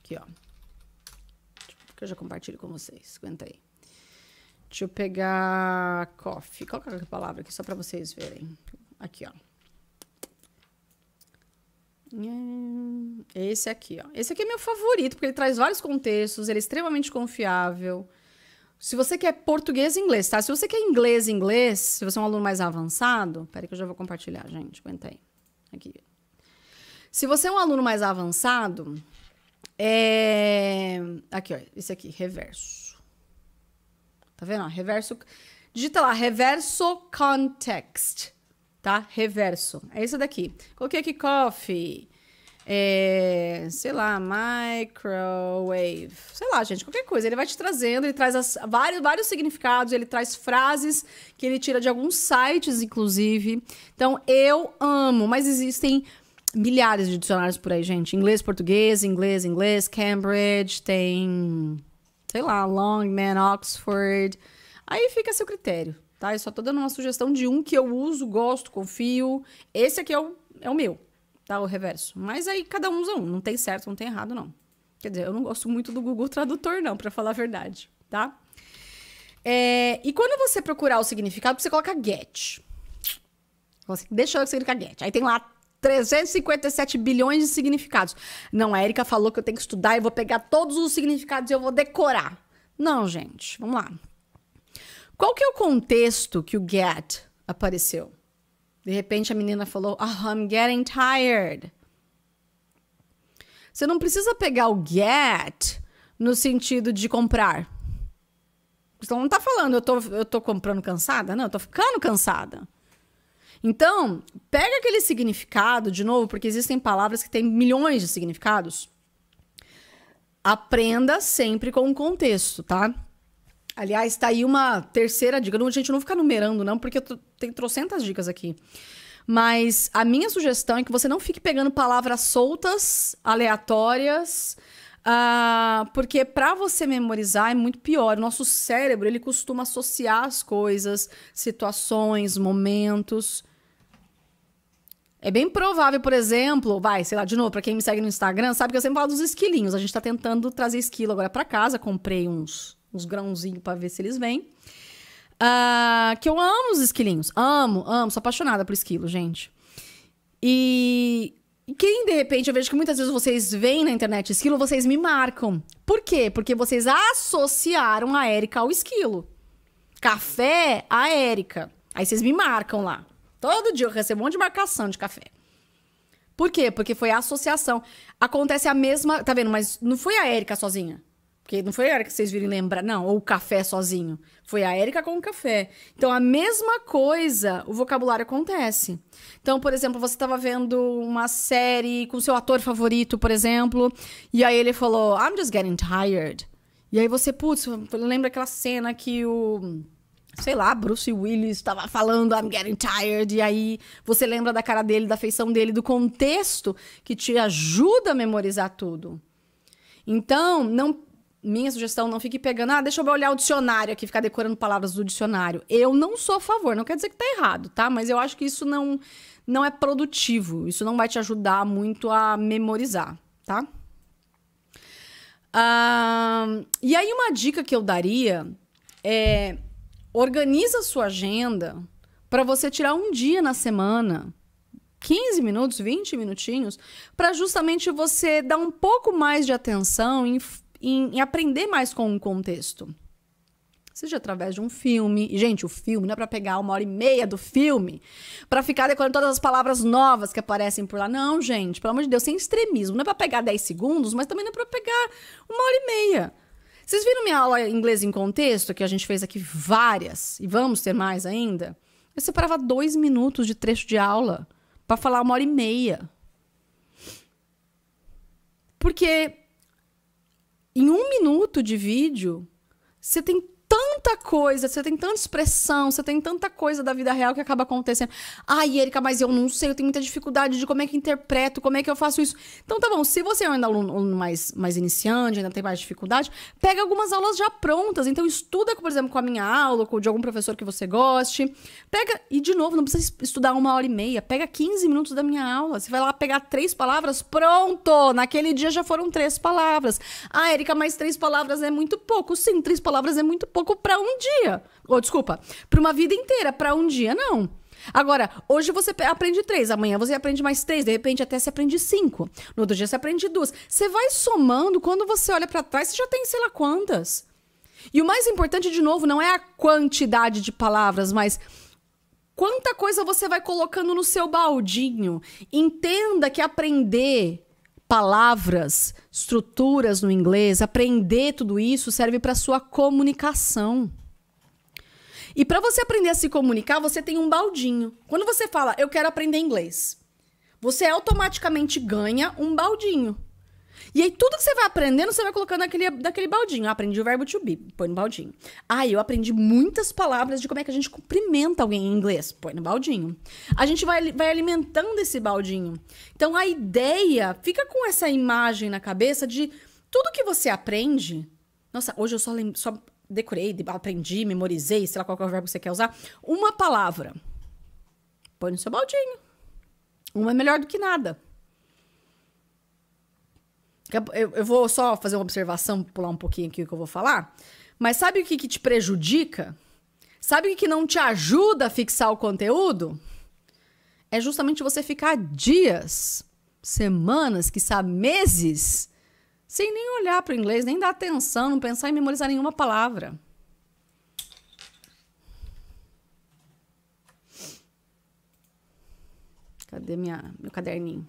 Aqui, ó. Que eu já compartilho com vocês. Aguenta aí. Deixa eu pegar coffee. Qual é a palavra aqui só para vocês verem. Aqui, ó. Hum, esse aqui, ó. Esse aqui é meu favorito, porque ele traz vários contextos, ele é extremamente confiável. Se você quer português e inglês, tá? Se você quer inglês e inglês, se você é um aluno mais avançado, peraí que eu já vou compartilhar, gente. Aguenta aí. Aqui. Se você é um aluno mais avançado, é. Aqui, ó. Esse aqui, reverso. Tá vendo? Ó, reverso. Digita lá, reverso context tá? Reverso. É isso daqui. Coloquei aqui coffee. É, sei lá, microwave. Sei lá, gente, qualquer coisa. Ele vai te trazendo, ele traz as, vários, vários significados, ele traz frases que ele tira de alguns sites, inclusive. Então, eu amo, mas existem milhares de dicionários por aí, gente. Inglês, português, inglês, inglês, Cambridge, tem, sei lá, Longman, Oxford. Aí fica a seu critério, Tá? Eu só tô dando uma sugestão de um que eu uso, gosto, confio. Esse aqui é o, é o meu, tá? O reverso. Mas aí cada um usa um. Não tem certo, não tem errado, não. Quer dizer, eu não gosto muito do Google Tradutor, não, para falar a verdade, tá? É, e quando você procurar o significado, você coloca get. Você deixa o que get. Aí tem lá 357 bilhões de significados. Não, a Erika falou que eu tenho que estudar e vou pegar todos os significados e eu vou decorar. Não, gente, vamos lá. Qual que é o contexto que o get apareceu? De repente a menina falou, oh, I'm getting tired. Você não precisa pegar o get no sentido de comprar. Então não está falando, eu tô, eu tô comprando cansada. Não, eu tô ficando cansada. Então, pega aquele significado, de novo, porque existem palavras que têm milhões de significados. Aprenda sempre com o contexto, tá? Aliás, tá aí uma terceira dica. A gente não fica numerando, não, porque tem trocentas dicas aqui. Mas a minha sugestão é que você não fique pegando palavras soltas, aleatórias, uh, porque para você memorizar é muito pior. O nosso cérebro ele costuma associar as coisas, situações, momentos. É bem provável, por exemplo, vai, sei lá, de novo, para quem me segue no Instagram, sabe que eu sempre falo dos esquilinhos. A gente tá tentando trazer esquilo agora para casa, comprei uns uns grãozinhos para ver se eles vêm. Uh, que eu amo os esquilinhos. Amo, amo. Sou apaixonada por esquilo, gente. E quem de repente eu vejo que muitas vezes vocês veem na internet esquilo, vocês me marcam. Por quê? Porque vocês associaram a Érica ao esquilo. Café a Érica. Aí vocês me marcam lá. Todo dia eu recebo um monte de marcação de café. Por quê? Porque foi a associação. Acontece a mesma. Tá vendo? Mas não foi a Érica sozinha. Porque não foi a hora que vocês virem lembrar, não, ou o café sozinho. Foi a Érica com o café. Então, a mesma coisa, o vocabulário acontece. Então, por exemplo, você estava vendo uma série com seu ator favorito, por exemplo, e aí ele falou, I'm just getting tired. E aí você, putz, lembra aquela cena que o sei lá, Bruce Willis estava falando I'm getting tired, e aí você lembra da cara dele, da feição dele, do contexto que te ajuda a memorizar tudo. Então, não minha sugestão, não fique pegando, ah, deixa eu olhar o dicionário aqui, ficar decorando palavras do dicionário. Eu não sou a favor, não quer dizer que tá errado, tá? Mas eu acho que isso não, não é produtivo, isso não vai te ajudar muito a memorizar, tá? Ah, e aí uma dica que eu daria é organiza a sua agenda para você tirar um dia na semana 15 minutos, 20 minutinhos, para justamente você dar um pouco mais de atenção em em, em aprender mais com o contexto. Seja através de um filme. E, gente, o filme não é para pegar uma hora e meia do filme para ficar decorando todas as palavras novas que aparecem por lá. Não, gente, pelo amor de Deus, sem extremismo. Não é para pegar 10 segundos, mas também não é para pegar uma hora e meia. Vocês viram minha aula em inglês em contexto, que a gente fez aqui várias, e vamos ter mais ainda? Eu separava dois minutos de trecho de aula para falar uma hora e meia. Porque em um minuto de vídeo, você tem tanta coisa, você tem tanta expressão, você tem tanta coisa da vida real que acaba acontecendo. Ai, Erika, mas eu não sei, eu tenho muita dificuldade de como é que interpreto, como é que eu faço isso. Então tá bom, se você é ainda aluno mais, mais iniciante, ainda tem mais dificuldade, pega algumas aulas já prontas. Então estuda, por exemplo, com a minha aula, com de algum professor que você goste. Pega, e de novo, não precisa estudar uma hora e meia, pega 15 minutos da minha aula. Você vai lá pegar três palavras, pronto! Naquele dia já foram três palavras. Ah, Erika, mas três palavras é muito pouco. Sim, três palavras é muito pouco para um dia. Ou desculpa, para uma vida inteira, para um dia não. Agora, hoje você aprende três, amanhã você aprende mais três, de repente até você aprende cinco, no outro dia você aprende duas. Você vai somando, quando você olha para trás, você já tem sei lá quantas. E o mais importante, de novo, não é a quantidade de palavras, mas quanta coisa você vai colocando no seu baldinho. Entenda que aprender palavras, estruturas no inglês, aprender tudo isso serve para sua comunicação. E para você aprender a se comunicar, você tem um baldinho. Quando você fala, eu quero aprender inglês, você automaticamente ganha um baldinho. E aí, tudo que você vai aprendendo, você vai colocando naquele, daquele baldinho. aprendi o verbo to be, põe no baldinho. Ah, eu aprendi muitas palavras de como é que a gente cumprimenta alguém em inglês, põe no baldinho. A gente vai, vai alimentando esse baldinho. Então, a ideia fica com essa imagem na cabeça de tudo que você aprende. Nossa, hoje eu só, só decorei, aprendi, memorizei, sei lá qual é o verbo que você quer usar. Uma palavra. Põe no seu baldinho. Uma é melhor do que nada. Eu, eu vou só fazer uma observação, pular um pouquinho aqui o que eu vou falar. Mas sabe o que, que te prejudica? Sabe o que não te ajuda a fixar o conteúdo? É justamente você ficar dias, semanas, quiçá meses, sem nem olhar para o inglês, nem dar atenção, não pensar em memorizar nenhuma palavra. Cadê minha, meu caderninho?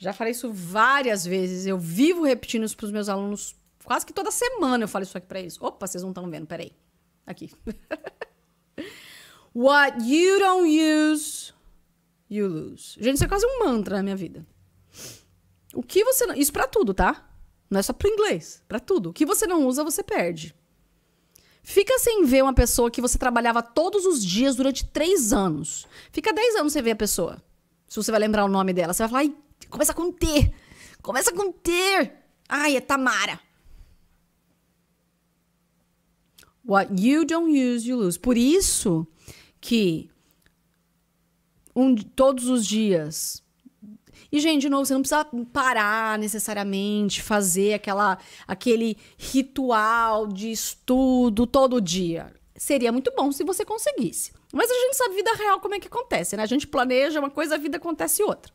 Já falei isso várias vezes. Eu vivo repetindo isso para os meus alunos. Quase que toda semana eu falo isso aqui para eles. Opa, vocês não estão vendo, peraí. Aqui. What you don't use, you lose. Gente, isso é quase um mantra na minha vida. O que você não... Isso para tudo, tá? Não é só para inglês. para tudo. O que você não usa, você perde. Fica sem ver uma pessoa que você trabalhava todos os dias durante três anos. Fica dez anos sem ver a pessoa. Se você vai lembrar o nome dela, você vai falar, Começa com T. Começa com T. Ai, é Tamara. What you don't use, you lose. Por isso que um, todos os dias. E, gente, de novo, você não precisa parar necessariamente, fazer aquela, aquele ritual de estudo todo dia. Seria muito bom se você conseguisse. Mas a gente sabe vida real como é que acontece, né? A gente planeja uma coisa, a vida acontece outra.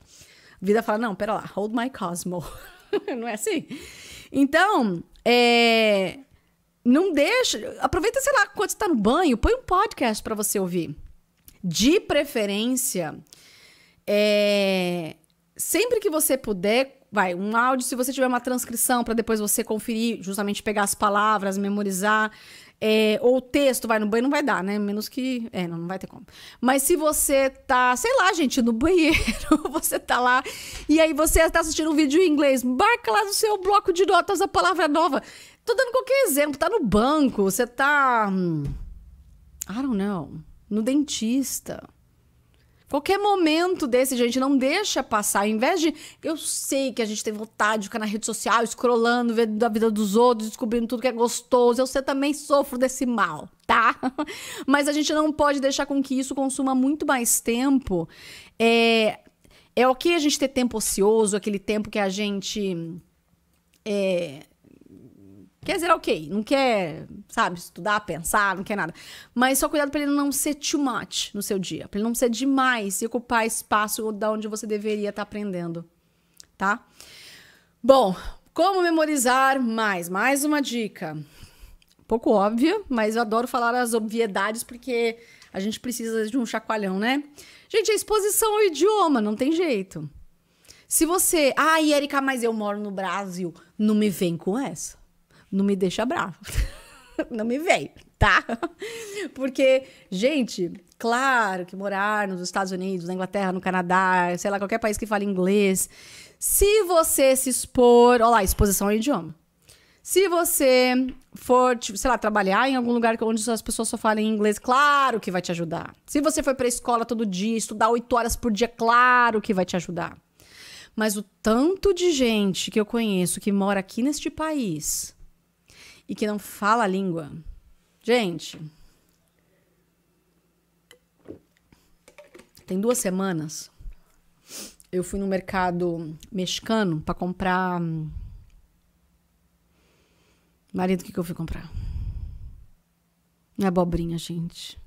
Vida fala: não, pera lá, hold my Cosmo. não é assim? Então, é, não deixa. Aproveita, sei lá, quando você está no banho, põe um podcast para você ouvir. De preferência, é, sempre que você puder, vai, um áudio, se você tiver uma transcrição para depois você conferir, justamente pegar as palavras, memorizar é, ou o texto vai no banheiro, não vai dar, né? Menos que. É, não, não vai ter como. Mas se você tá, sei lá, gente, no banheiro, você tá lá, e aí você tá assistindo um vídeo em inglês, marca lá no seu bloco de notas a palavra nova. Tô dando qualquer exemplo, tá no banco, você tá. Hum, I don't know. No dentista. Qualquer momento desse, gente, não deixa passar. Ao invés de. Eu sei que a gente tem vontade de ficar na rede social, escrolando, vendo a vida dos outros, descobrindo tudo que é gostoso. Eu sei, também sofro desse mal, tá? Mas a gente não pode deixar com que isso consuma muito mais tempo. É, é ok a gente ter tempo ocioso, aquele tempo que a gente. É, Quer dizer, ok, Não quer, sabe, estudar, pensar, não quer nada. Mas só cuidado para ele não ser too much no seu dia. Para ele não ser demais e ocupar espaço da onde você deveria estar tá aprendendo. Tá? Bom, como memorizar mais? Mais uma dica. Pouco óbvia, mas eu adoro falar as obviedades porque a gente precisa de um chacoalhão, né? Gente, a exposição ao idioma, não tem jeito. Se você. Ai, ah, Erika, mas eu moro no Brasil. Não me vem com essa não me deixa bravo. não me vem, tá? Porque, gente, claro que morar nos Estados Unidos, na Inglaterra, no Canadá, sei lá, qualquer país que fale inglês, se você se expor, olha lá, exposição ao idioma. Se você for, tipo, sei lá, trabalhar em algum lugar onde as pessoas só falam inglês, claro que vai te ajudar. Se você for para escola todo dia, estudar oito horas por dia, claro que vai te ajudar. Mas o tanto de gente que eu conheço que mora aqui neste país, e que não fala a língua. Gente, tem duas semanas eu fui no mercado mexicano para comprar. Hum, marido, o que, que eu fui comprar? Não abobrinha, gente.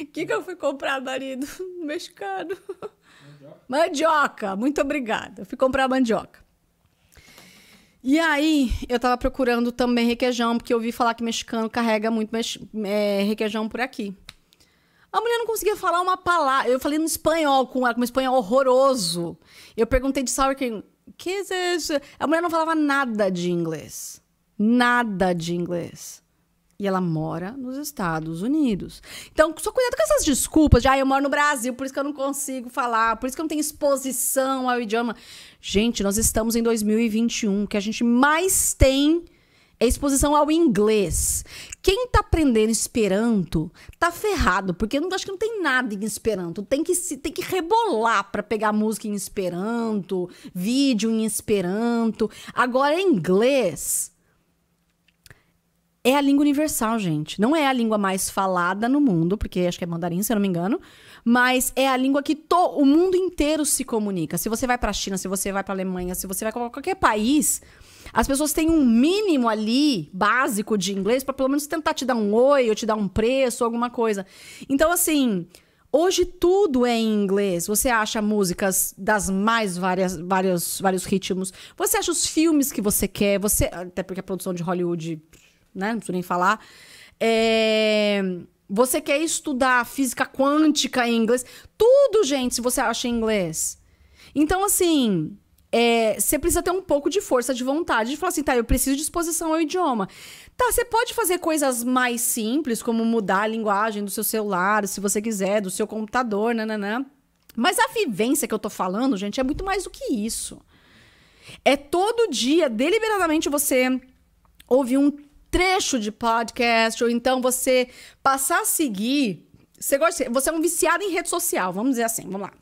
O que, que eu fui comprar, marido? Mexicano. Mandioca. mandioca. Muito obrigada. Eu fui comprar mandioca. E aí, eu tava procurando também requeijão, porque eu ouvi falar que mexicano carrega muito mex... é, requeijão por aqui. A mulher não conseguia falar uma palavra. Eu falei no espanhol com ela, com um espanhol horroroso. Eu perguntei de sour cream. Que é isso? A mulher não falava nada de inglês. Nada de inglês e ela mora nos Estados Unidos. Então, só cuidado com essas desculpas de, ah, eu moro no Brasil, por isso que eu não consigo falar, por isso que eu não tenho exposição ao idioma. Gente, nós estamos em 2021, o que a gente mais tem é exposição ao inglês. Quem tá aprendendo Esperanto tá ferrado, porque eu não acho que não tem nada em Esperanto. Tem que se tem que rebolar para pegar música em Esperanto, vídeo em Esperanto. Agora é inglês é a língua universal, gente. Não é a língua mais falada no mundo, porque acho que é mandarim, se eu não me engano, mas é a língua que to, o mundo inteiro se comunica. Se você vai para a China, se você vai para a Alemanha, se você vai para qualquer país, as pessoas têm um mínimo ali básico de inglês para pelo menos tentar te dar um oi ou te dar um preço, alguma coisa. Então, assim, Hoje tudo é em inglês. Você acha músicas das mais várias, vários, vários ritmos. Você acha os filmes que você quer. Você até porque a produção de Hollywood né? Não preciso nem falar. É... Você quer estudar física quântica em inglês? Tudo, gente, se você acha em inglês. Então, assim, é, você precisa ter um pouco de força de vontade de falar assim, tá, eu preciso de exposição ao idioma. Tá, você pode fazer coisas mais simples, como mudar a linguagem do seu celular, se você quiser, do seu computador, nananã. Mas a vivência que eu tô falando, gente, é muito mais do que isso. É todo dia, deliberadamente, você ouvir um trecho de podcast, ou então você passar a seguir. Você, gosta, você é um viciado em rede social, vamos dizer assim, vamos lá.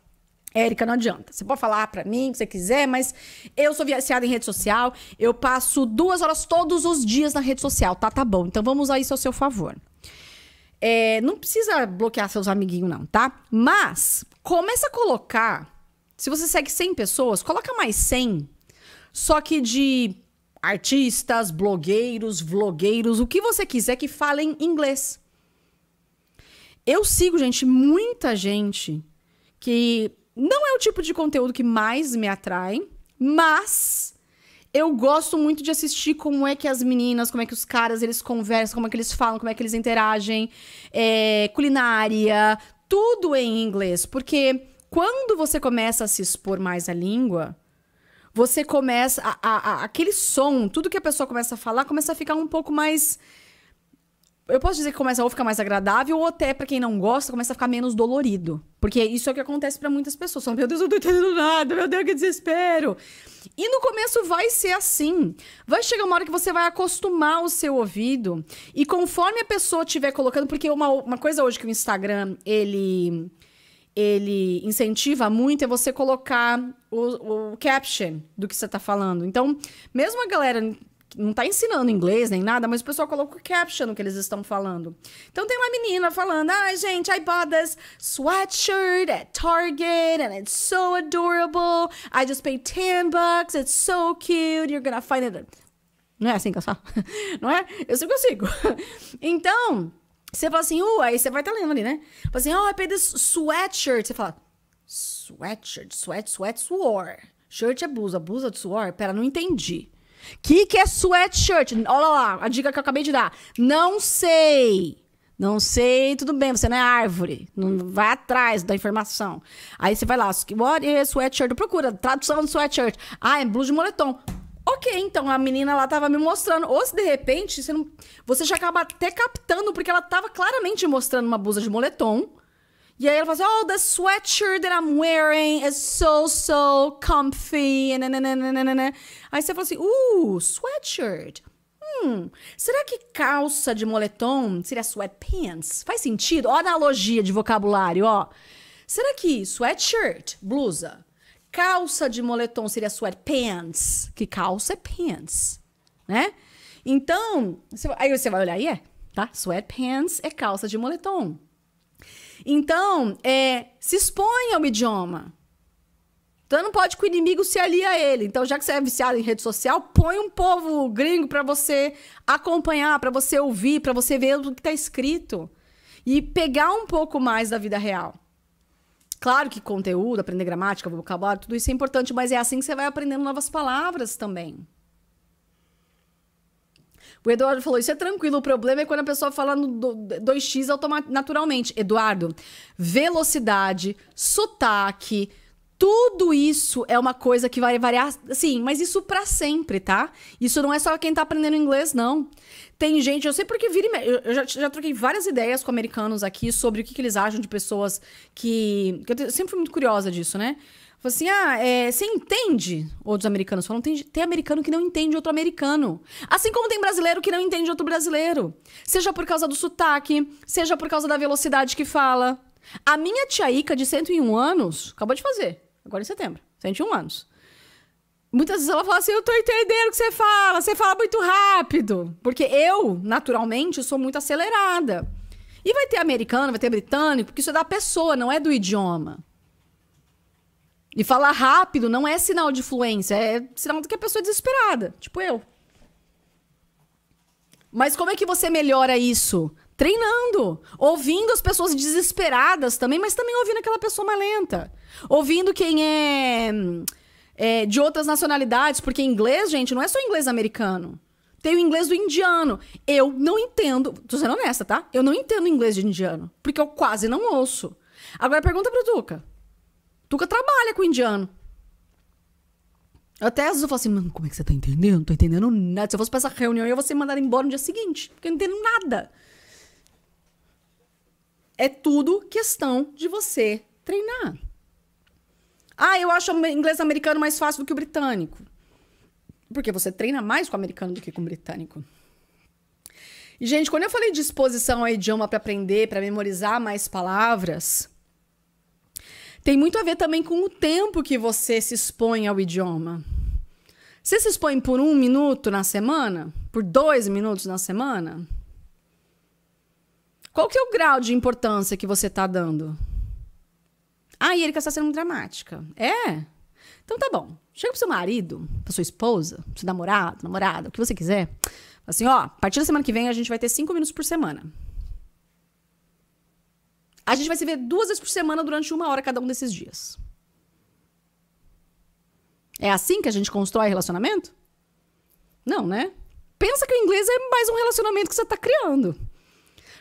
Érica, não adianta. Você pode falar para mim o que você quiser, mas eu sou viciada em rede social. Eu passo duas horas todos os dias na rede social. Tá, tá bom. Então vamos usar isso ao seu favor. É, não precisa bloquear seus amiguinhos, não, tá? Mas começa a colocar. Se você segue 100 pessoas, coloca mais 100. Só que de artistas, blogueiros, vlogueiros, o que você quiser que falem inglês. Eu sigo, gente, muita gente que não é o tipo de conteúdo que mais me atrai, mas eu gosto muito de assistir como é que as meninas, como é que os caras eles conversam, como é que eles falam, como é que eles interagem, é, culinária, tudo em inglês, porque quando você começa a se expor mais à língua, você começa. A, a, a, aquele som, tudo que a pessoa começa a falar, começa a ficar um pouco mais. Eu posso dizer que começa a ficar mais agradável, ou até para quem não gosta, começa a ficar menos dolorido. Porque isso é o que acontece para muitas pessoas. São, meu Deus, eu não tô entendendo nada, meu Deus, que desespero. E no começo vai ser assim. Vai chegar uma hora que você vai acostumar o seu ouvido. E conforme a pessoa estiver colocando, porque uma, uma coisa hoje que o Instagram, ele ele incentiva muito é você colocar o, o caption do que você está falando. Então, mesmo a galera não tá ensinando inglês nem nada, mas o pessoal coloca o caption no que eles estão falando. Então tem uma menina falando: "Ai, ah, gente, I bought this sweatshirt at Target and it's so adorable. I just paid 10 bucks. It's so cute. You're gonna find it." Não é assim, pessoal? Não é? Eu sempre consigo. Então, você fala assim, uh, aí você vai estar tá lendo ali, né? Fala assim, oh, é paid sweatshirt. Você fala, sweatshirt, sweat, sweat, suor. Shirt é blusa, blusa de suor? Pera, não entendi. O que, que é sweatshirt? Olha lá, a dica que eu acabei de dar. Não sei. Não sei, tudo bem, você não é árvore. Não vai atrás da informação. Aí você vai lá, what is sweatshirt? Procura, tradução do sweatshirt. Ah, é blusa de moletom. Ok, então a menina lá tava me mostrando. Ou se de repente você, não... você já acaba até captando, porque ela tava claramente mostrando uma blusa de moletom. E aí ela fala assim: Oh, the sweatshirt that I'm wearing is so, so comfy. Né, né, né, aí você fala assim: Uh, sweatshirt. Hum, será que calça de moletom seria sweatpants? Faz sentido? Ó, a analogia de vocabulário, ó. Será que sweatshirt, blusa, calça de moletom seria sweatpants, que calça é pants, né? Então, aí você vai olhar aí, é, tá? Sweatpants é calça de moletom. Então, é, se expõe ao idioma. Então não pode que o inimigo se alie a ele. Então, já que você é viciado em rede social, põe um povo gringo para você acompanhar, para você ouvir, para você ver o que está escrito e pegar um pouco mais da vida real. Claro que conteúdo, aprender gramática, vocabulário, tudo isso é importante, mas é assim que você vai aprendendo novas palavras também. O Eduardo falou: Isso é tranquilo, o problema é quando a pessoa fala no 2x naturalmente. Eduardo, velocidade, sotaque, tudo isso é uma coisa que vai variar, sim, mas isso para sempre, tá? Isso não é só quem tá aprendendo inglês, não. Tem gente, eu sei porque vira e eu, eu já, já troquei várias ideias com americanos aqui sobre o que, que eles acham de pessoas que. que eu, eu sempre fui muito curiosa disso, né? Falei assim, ah, é, você entende? Outros americanos falam, tem, tem americano que não entende outro americano. Assim como tem brasileiro que não entende outro brasileiro. Seja por causa do sotaque, seja por causa da velocidade que fala. A minha tia Ica, de 101 anos, acabou de fazer, agora em setembro, 101 anos. Muitas vezes ela fala assim: Eu tô entendendo o que você fala, você fala muito rápido. Porque eu, naturalmente, sou muito acelerada. E vai ter americano, vai ter britânico, porque isso é da pessoa, não é do idioma. E falar rápido não é sinal de fluência, é sinal de que a pessoa é desesperada, tipo eu. Mas como é que você melhora isso? Treinando, ouvindo as pessoas desesperadas também, mas também ouvindo aquela pessoa mais lenta. Ouvindo quem é hum, é, de outras nacionalidades, porque inglês, gente, não é só inglês americano. Tem o inglês do indiano. Eu não entendo, tô sendo honesta, tá? Eu não entendo inglês de indiano, porque eu quase não ouço. Agora pergunta pro Tuca. Tuca trabalha com indiano. até às vezes eu falo assim, mano, como é que você tá entendendo? Não tô entendendo nada. Se eu fosse pra essa reunião, eu ia ser mandada embora no dia seguinte, porque eu não entendo nada. É tudo questão de você treinar. Ah, eu acho o inglês americano mais fácil do que o britânico. Porque você treina mais com o americano do que com o britânico. E, gente, quando eu falei de exposição ao idioma para aprender, para memorizar mais palavras, tem muito a ver também com o tempo que você se expõe ao idioma. Você se expõe por um minuto na semana? Por dois minutos na semana? Qual que é o grau de importância que você está dando? Ah, e ele quer estar sendo dramática. É? Então tá bom. Chega pro seu marido, pra sua esposa, pro seu namorado, namorada, o que você quiser. Assim, ó, a partir da semana que vem a gente vai ter cinco minutos por semana. A gente vai se ver duas vezes por semana durante uma hora cada um desses dias. É assim que a gente constrói relacionamento? Não, né? Pensa que o inglês é mais um relacionamento que você tá criando.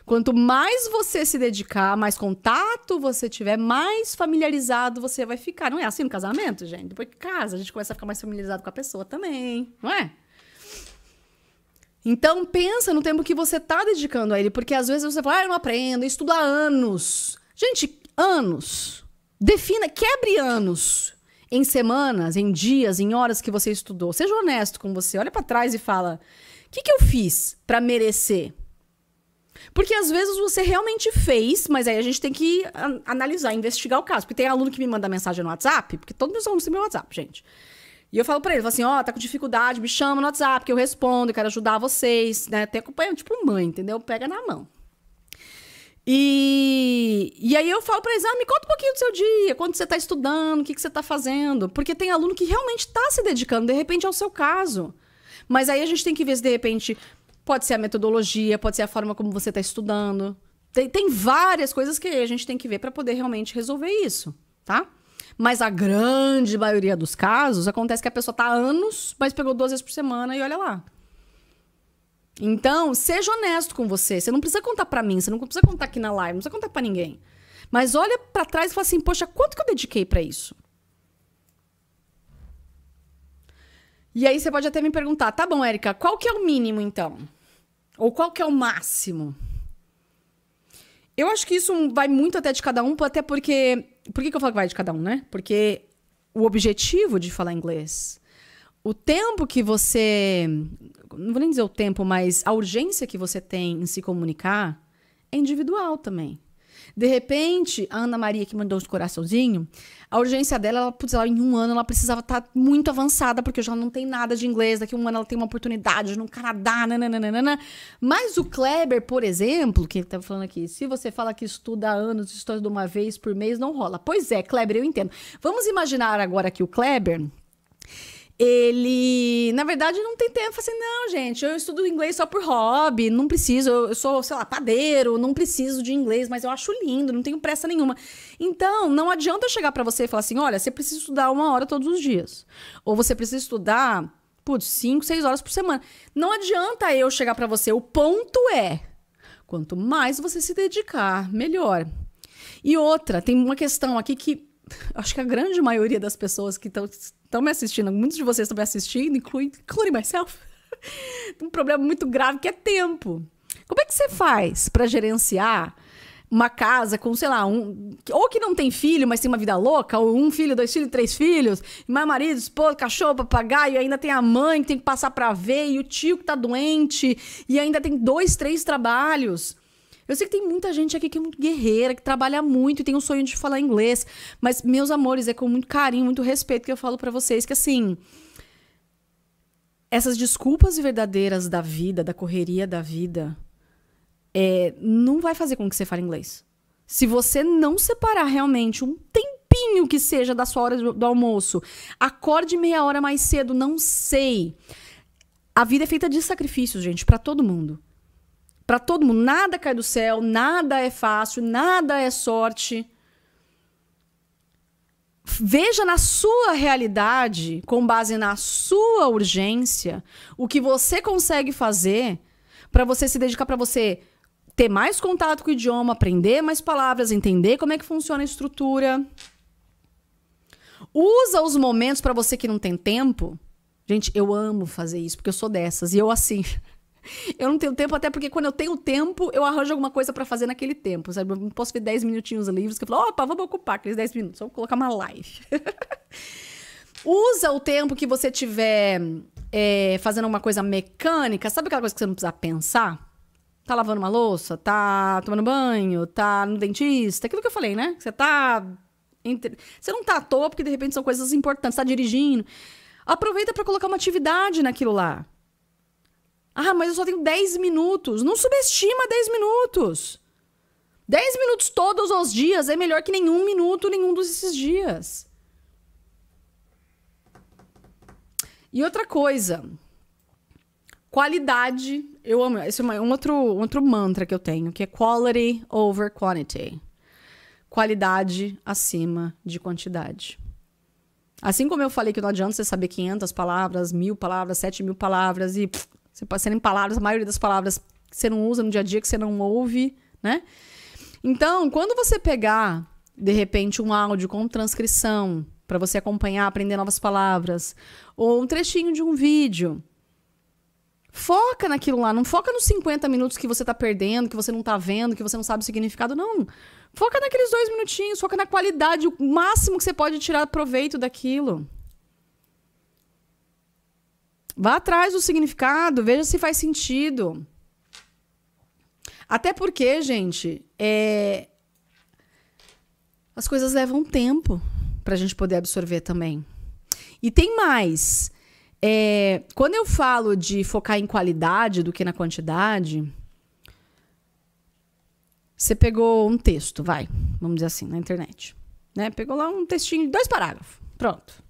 Quanto mais você se dedicar, mais contato você tiver, mais familiarizado você vai ficar. Não é assim no casamento, gente? Depois que casa, a gente começa a ficar mais familiarizado com a pessoa também, não é? Então, pensa no tempo que você está dedicando a ele, porque às vezes você fala, ah, eu não aprendo, eu estudo há anos. Gente, anos. Defina, quebre anos em semanas, em dias, em horas que você estudou. Seja honesto com você. Olha para trás e fala: o que, que eu fiz para merecer? Porque às vezes você realmente fez, mas aí a gente tem que analisar, investigar o caso. Porque tem aluno que me manda mensagem no WhatsApp, porque todos meus alunos têm meu WhatsApp, gente. E eu falo pra ele, falo assim, ó, oh, tá com dificuldade, me chama no WhatsApp, que eu respondo, eu quero ajudar vocês, né? Tem acompanhamento, tipo mãe, entendeu? Pega na mão. E, e aí eu falo pra eles, ah, me conta um pouquinho do seu dia, quando você tá estudando, o que, que você tá fazendo. Porque tem aluno que realmente tá se dedicando, de repente, ao seu caso. Mas aí a gente tem que ver se, de repente, Pode ser a metodologia, pode ser a forma como você está estudando. Tem, tem várias coisas que a gente tem que ver para poder realmente resolver isso, tá? Mas a grande maioria dos casos acontece que a pessoa está há anos, mas pegou duas vezes por semana e olha lá. Então, seja honesto com você. Você não precisa contar para mim, você não precisa contar aqui na live, não precisa contar para ninguém. Mas olha para trás e fala assim: "Poxa, quanto que eu dediquei para isso?" E aí você pode até me perguntar: "Tá bom, Érica, qual que é o mínimo então?" Ou qual que é o máximo? Eu acho que isso vai muito até de cada um, até porque. Por que, que eu falo que vai de cada um, né? Porque o objetivo de falar inglês, o tempo que você. Não vou nem dizer o tempo, mas a urgência que você tem em se comunicar é individual também. De repente, a Ana Maria que mandou os coraçãozinho, a urgência dela, ela, putz, ela, em um ano ela precisava estar tá muito avançada, porque já não tem nada de inglês, daqui a um ano ela tem uma oportunidade no Canadá, nananana. Mas o Kleber, por exemplo, que ele tá falando aqui, se você fala que estuda há anos, estuda uma vez por mês, não rola. Pois é, Kleber, eu entendo. Vamos imaginar agora que o Kleber ele, na verdade, não tem tempo. assim, não, gente, eu estudo inglês só por hobby, não preciso, eu, eu sou, sei lá, padeiro, não preciso de inglês, mas eu acho lindo, não tenho pressa nenhuma. Então, não adianta eu chegar para você e falar assim: olha, você precisa estudar uma hora todos os dias. Ou você precisa estudar, putz, cinco, seis horas por semana. Não adianta eu chegar para você. O ponto é: quanto mais você se dedicar, melhor. E outra, tem uma questão aqui que acho que a grande maioria das pessoas que estão me assistindo, muitos de vocês estão me assistindo, incluindo inclui myself, um problema muito grave que é tempo. Como é que você faz para gerenciar uma casa com, sei lá, um. Ou que não tem filho, mas tem uma vida louca, ou um filho, dois filhos, três filhos, mais marido, esposa, cachorro, papagaio, e ainda tem a mãe que tem que passar para ver, e o tio que tá doente, e ainda tem dois, três trabalhos. Eu sei que tem muita gente aqui que é muito guerreira, que trabalha muito e tem um sonho de falar inglês, mas, meus amores, é com muito carinho, muito respeito que eu falo para vocês que, assim, essas desculpas verdadeiras da vida, da correria da vida, é, não vai fazer com que você fale inglês. Se você não separar realmente um tempinho que seja da sua hora do, do, almoço. Acorde meia hora mais cedo, não sei. A vida é feita de sacrifícios, gente, para todo mundo para todo mundo, nada cai do céu, nada é fácil, nada é sorte. Veja na sua realidade, com base na sua urgência, o que você consegue fazer para você se dedicar para você ter mais contato com o idioma, aprender mais palavras, entender como é que funciona a estrutura. Usa os momentos para você que não tem tempo. Gente, eu amo fazer isso, porque eu sou dessas. E eu, assim, eu não tenho tempo, até porque quando eu tenho tempo, eu arranjo alguma coisa para fazer naquele tempo, sabe? Eu posso ver 10 minutinhos livres que eu falo, opa, vamos ocupar aqueles 10 minutos, vamos colocar uma live. Usa o tempo que você tiver é, fazendo alguma coisa mecânica, sabe aquela coisa que você não precisa pensar? Tá lavando uma louça, tá tomando banho, tá no dentista, aquilo que eu falei, né? Você tá. Você não tá à toa, porque de repente são coisas importantes, tá dirigindo. Aproveita para colocar uma atividade naquilo lá. Ah, mas eu só tenho 10 minutos. Não subestima 10 minutos. 10 minutos todos os dias é melhor que nenhum minuto, nenhum desses dias. E outra coisa, qualidade. Eu amo. Esse é um outro, um outro mantra que eu tenho, que é quality over quantity. Qualidade acima de quantidade. Assim como eu falei que não adianta você saber 500 palavras, mil palavras, 7 mil palavras e pff, você pode ser em palavras, a maioria das palavras que você não usa no dia a dia, que você não ouve, né? Então, quando você pegar, de repente, um áudio com transcrição, para você acompanhar, aprender novas palavras, ou um trechinho de um vídeo, foca naquilo lá. Não foca nos 50 minutos que você tá perdendo, que você não tá vendo, que você não sabe o significado, não. Foca naqueles dois minutinhos, foca na qualidade, o máximo que você pode tirar proveito daquilo. Vá atrás do significado, veja se faz sentido. Até porque, gente, é... as coisas levam tempo para a gente poder absorver também. E tem mais. É... Quando eu falo de focar em qualidade do que na quantidade, você pegou um texto, vai, vamos dizer assim, na internet. Né? Pegou lá um textinho de dois parágrafos. Pronto.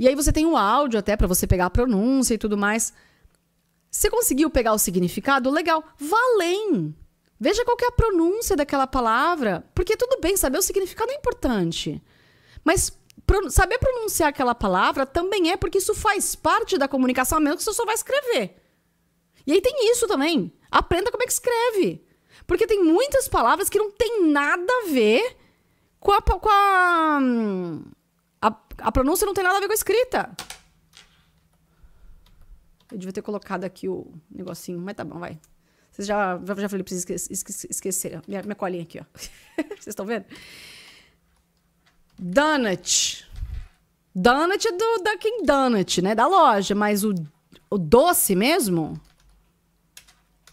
E aí você tem o áudio até para você pegar a pronúncia e tudo mais. Você conseguiu pegar o significado? Legal. Valem. Veja qual é a pronúncia daquela palavra. Porque tudo bem, saber o significado é importante. Mas pron saber pronunciar aquela palavra também é porque isso faz parte da comunicação, a menos que você só vai escrever. E aí tem isso também. Aprenda como é que escreve. Porque tem muitas palavras que não tem nada a ver com a. Com a hum, a pronúncia não tem nada a ver com a escrita. Eu devia ter colocado aqui o negocinho, mas tá bom, vai. Vocês já, já, já falei pra vocês esque, esque, esquecer. Minha, minha colinha aqui, ó. vocês estão vendo? Donut. Donut é do Dunkin' Donut, né? Da loja, mas o, o doce mesmo.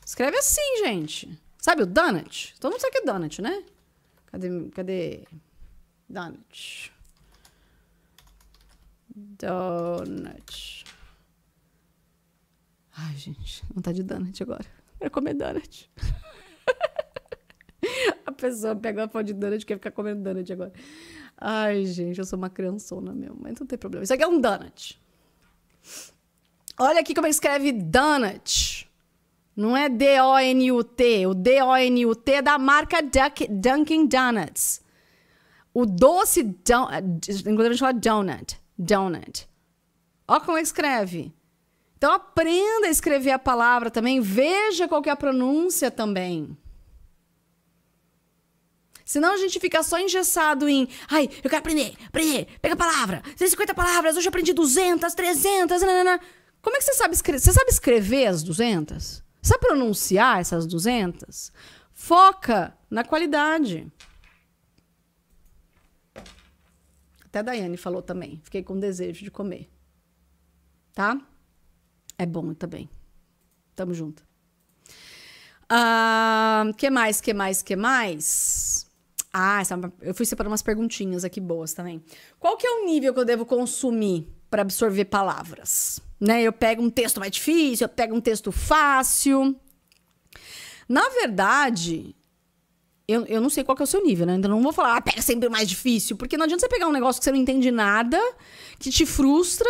Escreve assim, gente. Sabe o donut? Todo mundo sabe que é donut, né? Cadê. Cadê. Donut. Donut. Ai, gente, não tá de donut agora. Quero comer donut. a pessoa pega a foto de donut e quer ficar comendo donut agora. Ai, gente, eu sou uma criançona mesmo, mas não tem problema. Isso aqui é um donut. Olha aqui como escreve donut. Não é D-O-N-U-T. O D-O-N-U-T é da marca Dunkin' Donuts. O doce... Don... Em eh, inglês a gente fala donut donut. Ó como escreve. Então aprenda a escrever a palavra também, veja qual é a pronúncia também. Senão a gente fica só engessado em, ai, eu quero aprender, aprender, pega a palavra, 150 palavras, hoje eu aprendi 200, 300, nanana. Como é que você sabe escrever? Você sabe escrever as 200? Sabe pronunciar essas 200? Foca na qualidade. Até a Daiane falou também. Fiquei com desejo de comer. Tá? É bom também. Tamo junto. Uh, que mais, que mais, que mais? Ah, é eu fui separar umas perguntinhas aqui boas também. Qual que é o nível que eu devo consumir para absorver palavras? Né? Eu pego um texto mais difícil, eu pego um texto fácil. Na verdade, eu, eu não sei qual é o seu nível, né? Então não vou falar, ah, pega sempre o mais difícil. Porque não adianta você pegar um negócio que você não entende nada, que te frustra.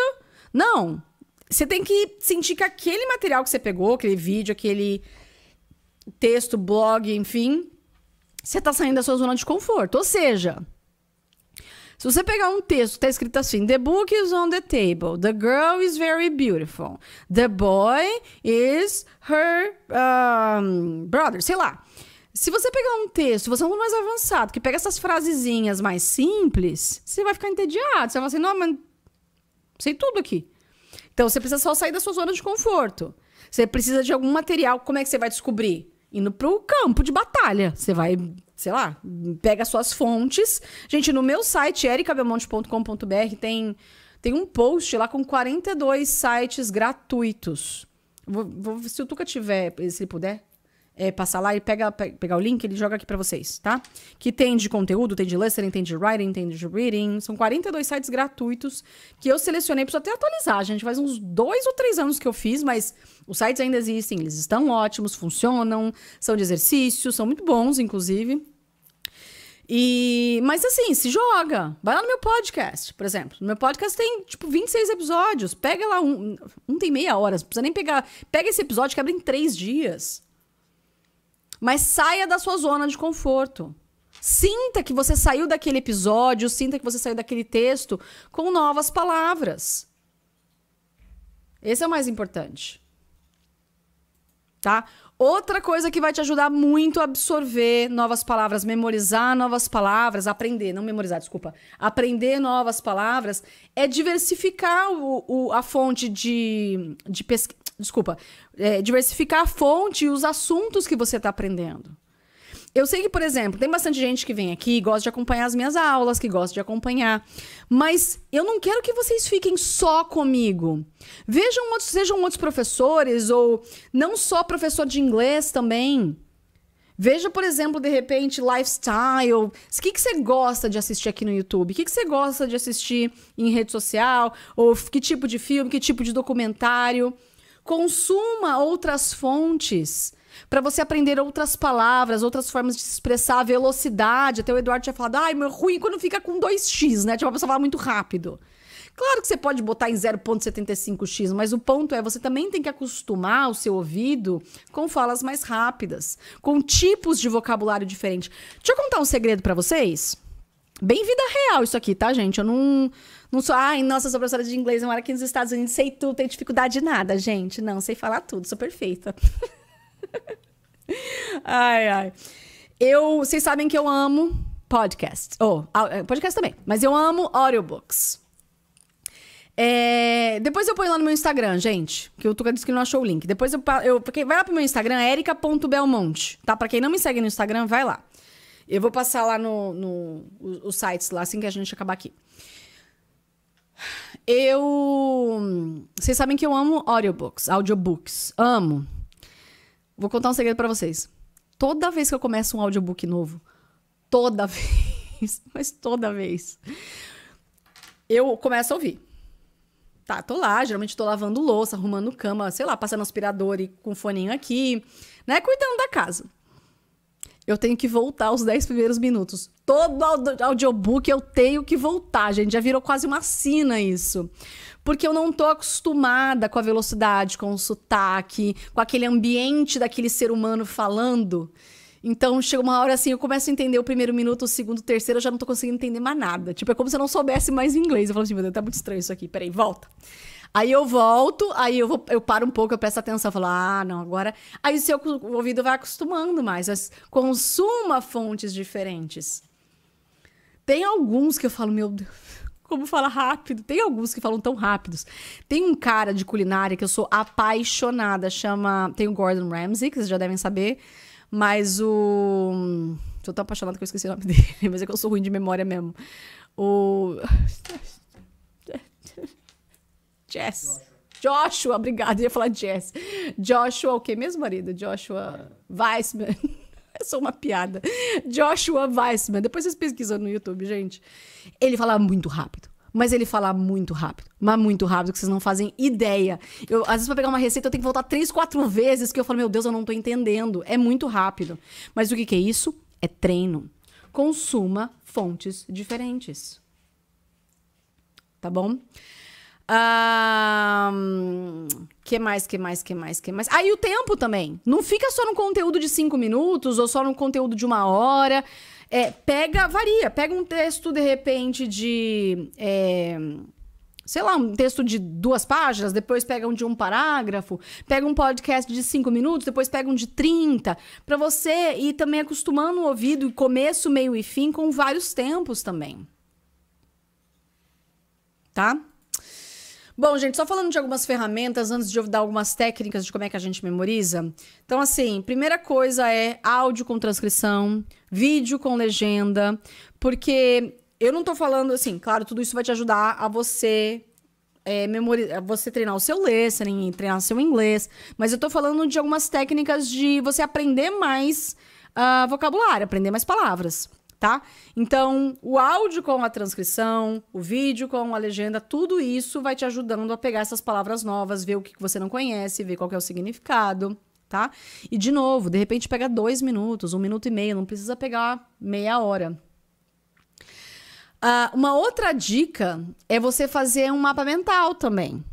Não. Você tem que sentir que aquele material que você pegou, aquele vídeo, aquele texto, blog, enfim, você está saindo da sua zona de conforto. Ou seja, se você pegar um texto, tá escrito assim: The book is on the table. The girl is very beautiful. The boy is her um, ah, brother. Sei lá. Se você pegar um texto, você é um mais avançado, que pega essas frasezinhas mais simples, você vai ficar entediado. Você vai assim, não, mas sei tudo aqui. Então você precisa só sair da sua zona de conforto. Você precisa de algum material. Como é que você vai descobrir? Indo pro campo de batalha. Você vai, sei lá, pega suas fontes. Gente, no meu site, ericabelmonte.com.br, tem, tem um post lá com 42 sites gratuitos. Vou, vou, se o Tuca tiver, se ele puder, é, passar lá e pega, pe pegar o link, ele joga aqui para vocês, tá? Que tem de conteúdo, tem de listening, tem de writing, tem de reading. São 42 sites gratuitos que eu selecionei, preciso até atualizar, gente. Faz uns dois ou três anos que eu fiz, mas os sites ainda existem, eles estão ótimos, funcionam, são de exercício são muito bons, inclusive. E, mas assim, se joga. Vai lá no meu podcast, por exemplo. No meu podcast tem, tipo, 26 episódios. Pega lá um. Um tem meia hora, não precisa nem pegar. Pega esse episódio que abre em três dias. Mas saia da sua zona de conforto. Sinta que você saiu daquele episódio, sinta que você saiu daquele texto com novas palavras. Esse é o mais importante. Tá? Outra coisa que vai te ajudar muito a absorver novas palavras, memorizar novas palavras, aprender, não memorizar, desculpa, aprender novas palavras, é diversificar o, o a fonte de, de pesquisa. Desculpa. É, diversificar a fonte e os assuntos que você está aprendendo. Eu sei que, por exemplo, tem bastante gente que vem aqui e gosta de acompanhar as minhas aulas, que gosta de acompanhar. Mas eu não quero que vocês fiquem só comigo. Vejam outros, sejam outros professores, ou não só professor de inglês também. Veja, por exemplo, de repente, lifestyle. O que, que você gosta de assistir aqui no YouTube? O que, que você gosta de assistir em rede social? Ou que tipo de filme, que tipo de documentário? Consuma outras fontes para você aprender outras palavras, outras formas de se expressar, velocidade. Até o Eduardo tinha falado, ai, meu, ruim quando fica com 2x, né? Tipo, a pessoa fala muito rápido. Claro que você pode botar em 0,75x, mas o ponto é você também tem que acostumar o seu ouvido com falas mais rápidas, com tipos de vocabulário diferente. Deixa eu contar um segredo para vocês. Bem vida real isso aqui, tá, gente? Eu não não sou, ai, nossa, sou professora de inglês, eu moro aqui nos Estados Unidos, sei tudo, tenho dificuldade de nada, gente. Não, sei falar tudo, sou perfeita. ai, ai. Eu, vocês sabem que eu amo podcast. Oh, eh, podcast também, mas eu amo audiobooks. É, depois eu ponho lá no meu Instagram, gente. Que o Tuca disse que não achou o link. Depois eu. eu porque vai lá pro meu Instagram, é erica.belmonte, tá? Pra quem não me segue no Instagram, vai lá. Eu vou passar lá no, no os sites lá assim que a gente acabar aqui. Eu. Vocês sabem que eu amo audiobooks, audiobooks. Amo. Vou contar um segredo para vocês. Toda vez que eu começo um audiobook novo, toda vez, mas toda vez, eu começo a ouvir. Tá, tô lá, geralmente tô lavando louça, arrumando cama, sei lá, passando aspirador e com um foninho aqui, né? Cuidando da casa. Eu tenho que voltar os 10 primeiros minutos. Todo audiobook eu tenho que voltar, gente. Já virou quase uma sina isso. Porque eu não tô acostumada com a velocidade, com o sotaque, com aquele ambiente daquele ser humano falando. Então, chega uma hora assim, eu começo a entender o primeiro minuto, o segundo, o terceiro, eu já não tô conseguindo entender mais nada. Tipo, é como se eu não soubesse mais inglês. Eu falo assim, meu Deus, tá muito estranho isso aqui. Peraí, volta. Aí eu volto, aí eu, vou, eu paro um pouco, eu presto atenção, eu falo, ah, não, agora. Aí o seu o ouvido vai acostumando mais. Mas consuma fontes diferentes. Tem alguns que eu falo, meu Deus, como fala rápido. Tem alguns que falam tão rápidos. Tem um cara de culinária que eu sou apaixonada, chama. Tem o Gordon Ramsay, que vocês já devem saber. Mas o. Tô tão apaixonada que eu esqueci o nome dele, mas é que eu sou ruim de memória mesmo. O. Jess. Joshua, Joshua Eu Ia falar Jess. Joshua, o quê mesmo, marido? Joshua Weissman. É só uma piada. Joshua Weissman. Depois vocês pesquisam no YouTube, gente. Ele fala muito rápido. Mas ele fala muito rápido. Mas muito rápido, que vocês não fazem ideia. Eu, às vezes, pra pegar uma receita, eu tenho que voltar três, quatro vezes, que eu falo, meu Deus, eu não tô entendendo. É muito rápido. Mas o que, que é isso? É treino. Consuma fontes diferentes. Tá bom? Um, ah, que mais, que mais, que mais, que mais? Aí ah, o tempo também. Não fica só no conteúdo de cinco minutos ou só no conteúdo de uma hora. É, pega, varia. Pega um texto, de repente, de. É, sei lá, um texto de duas páginas, depois pega um de um parágrafo, pega um podcast de cinco minutos, depois pega um de trinta Para você ir também acostumando o ouvido, começo, meio e fim, com vários tempos também. Tá? Bom, gente, só falando de algumas ferramentas, antes de eu dar algumas técnicas de como é que a gente memoriza. Então, assim, primeira coisa é áudio com transcrição, vídeo com legenda, porque eu não tô falando, assim, claro, tudo isso vai te ajudar a você é, memorizar, você treinar o seu listening, treinar o seu inglês, mas eu tô falando de algumas técnicas de você aprender mais uh, vocabulário, aprender mais palavras tá? Então, o áudio com a transcrição, o vídeo com a legenda, tudo isso vai te ajudando a pegar essas palavras novas, ver o que você não conhece, ver qual é o significado, tá? E de novo, de repente pega dois minutos, um minuto e meio, não precisa pegar meia hora. Uh, uma outra dica é você fazer um mapa mental também.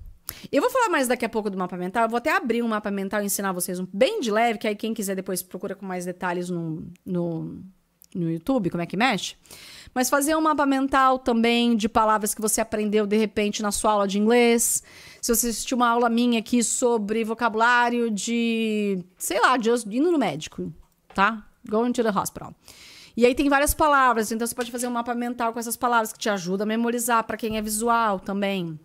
Eu vou falar mais daqui a pouco do mapa mental. Eu vou até abrir um mapa mental e ensinar vocês um bem de leve, que aí quem quiser depois procura com mais detalhes no, no, no YouTube, como é que mexe. Mas fazer um mapa mental também de palavras que você aprendeu de repente na sua aula de inglês. Se você assistiu uma aula minha aqui sobre vocabulário de, sei lá, de indo no médico, tá? Going to the hospital. E aí tem várias palavras, então você pode fazer um mapa mental com essas palavras que te ajuda a memorizar para quem é visual também.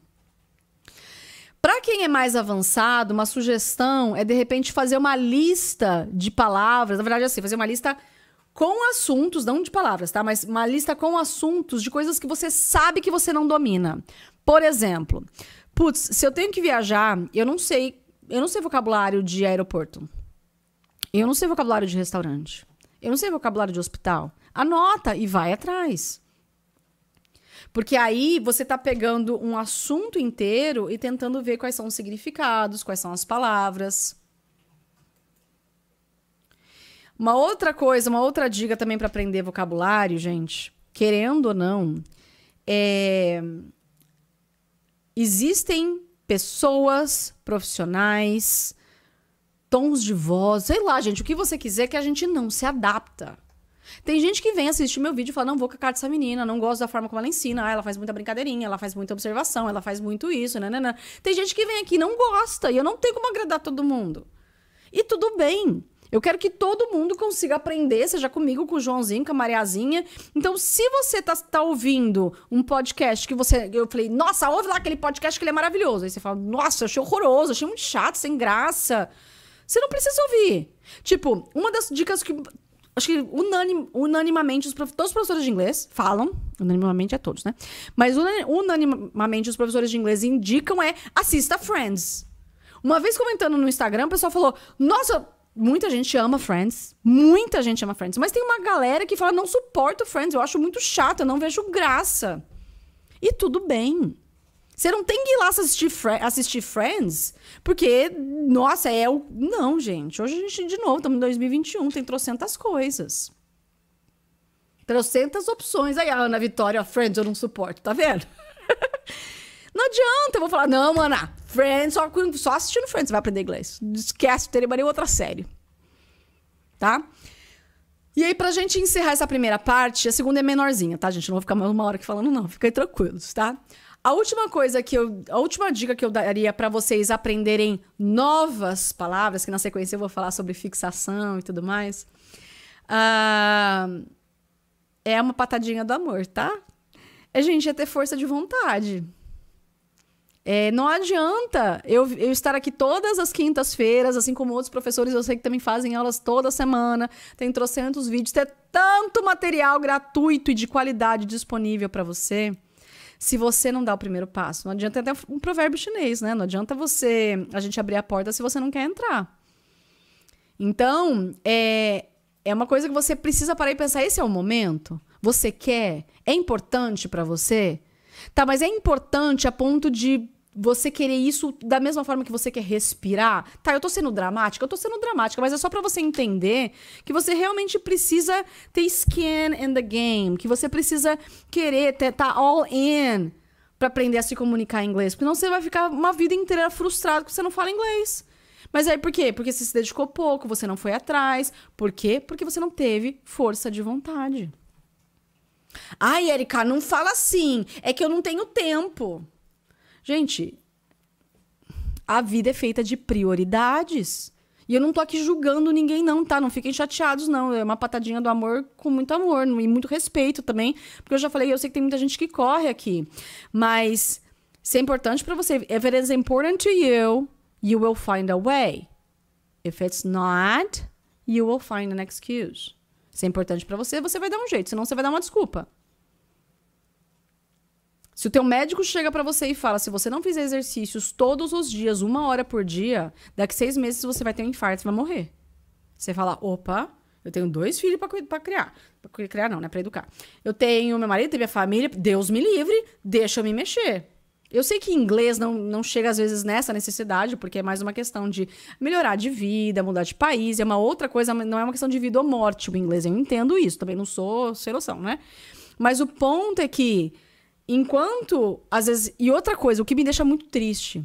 Para quem é mais avançado, uma sugestão é de repente fazer uma lista de palavras, na verdade é assim, fazer uma lista com assuntos, não de palavras, tá? Mas uma lista com assuntos de coisas que você sabe que você não domina. Por exemplo, putz, se eu tenho que viajar, eu não sei, eu não sei vocabulário de aeroporto. Eu não sei vocabulário de restaurante. Eu não sei vocabulário de hospital. Anota e vai atrás. Porque aí você está pegando um assunto inteiro e tentando ver quais são os significados, quais são as palavras. Uma outra coisa, uma outra dica também para aprender vocabulário, gente, querendo ou não, é... existem pessoas, profissionais, tons de voz, sei lá, gente, o que você quiser que a gente não se adapta. Tem gente que vem assistir meu vídeo e fala: não vou com a carta dessa menina, não gosto da forma como ela ensina, ah, ela faz muita brincadeirinha, ela faz muita observação, ela faz muito isso, né, né, né. Tem gente que vem aqui e não gosta, e eu não tenho como agradar todo mundo. E tudo bem. Eu quero que todo mundo consiga aprender, seja comigo, com o Joãozinho, com a Mariazinha. Então, se você tá, tá ouvindo um podcast que você. Eu falei, nossa, ouve lá aquele podcast que ele é maravilhoso. Aí você fala, nossa, achei horroroso, achei muito chato, sem graça. Você não precisa ouvir. Tipo, uma das dicas que acho que unanim, unanimamente, os prof... todos os professores de inglês falam, unanimamente é todos, né? Mas unanimamente os professores de inglês indicam é assista Friends. Uma vez comentando no Instagram, o pessoal falou: Nossa, Muita gente ama Friends. Muita gente ama Friends. Mas tem uma galera que fala: não suporto Friends, eu acho muito chato, eu não vejo graça. E tudo bem. Você não tem que ir lá assistir, assistir Friends, porque, nossa, é o. Não, gente. Hoje a gente, de novo, estamos em 2021, tem trocentas coisas. Trocentas opções. Aí a Ana Vitória, Friends, eu não suporto, tá vendo? não adianta, eu vou falar, não, Ana, Friends, só, só assistindo Friends você vai aprender inglês. Esquece, teria nem outra série. Tá? E aí, pra gente encerrar essa primeira parte, a segunda é menorzinha, tá, gente? Não vou ficar mais uma hora aqui falando, não. Fiquem tranquilos, tá? A última coisa que eu. A última dica que eu daria para vocês aprenderem novas palavras, que na sequência eu vou falar sobre fixação e tudo mais. Uh, é uma patadinha do amor, tá? É, gente, é ter força de vontade. É, não adianta eu, eu, estar aqui todas as quintas-feiras, assim como outros professores, eu sei que também fazem aulas toda semana, tem trocentos vídeos, tem tanto material gratuito e de qualidade disponível para você, se você não dá o primeiro passo. Não adianta até um provérbio chinês, né? Não adianta você a gente abrir a porta se você não quer entrar. Então, é, é uma coisa que você precisa parar e pensar, esse é o momento? Você quer? É importante para você? Tá, mas é importante a ponto de você querer isso da mesma forma que você quer respirar. Tá, eu tô sendo dramática, eu tô sendo dramática, mas é só para você entender que você realmente precisa ter skin in the game, que você precisa querer estar tá all in para aprender a se comunicar em inglês, porque senão você vai ficar uma vida inteira frustrado que você não fala inglês. Mas aí por quê? Porque você se dedicou pouco, você não foi atrás. Por quê? Porque você não teve força de vontade. Ai, Erika, não fala assim. É que eu não tenho tempo. Gente, a vida é feita de prioridades. E eu não tô aqui julgando ninguém, não, tá? Não fiquem chateados, não. É uma patadinha do amor com muito amor e muito respeito também. Porque eu já falei, eu sei que tem muita gente que corre aqui. Mas se é importante para você, if it is important to you, you will find a way. If it's not, you will find an excuse. Se é importante para você, você vai dar um jeito, senão você vai dar uma desculpa. Se o teu médico chega para você e fala, se você não fizer exercícios todos os dias, uma hora por dia, daqui seis meses você vai ter um infarto e vai morrer. Você fala, opa, eu tenho dois filhos para criar. Pra criar não, né? Pra educar. Eu tenho meu marido, tenho minha família, Deus me livre, deixa eu me mexer. Eu sei que inglês não, não chega às vezes nessa necessidade, porque é mais uma questão de melhorar de vida, mudar de país, é uma outra coisa, não é uma questão de vida ou morte o inglês. Eu entendo isso, também não sou sem noção, né? Mas o ponto é que Enquanto, às vezes. E outra coisa, o que me deixa muito triste.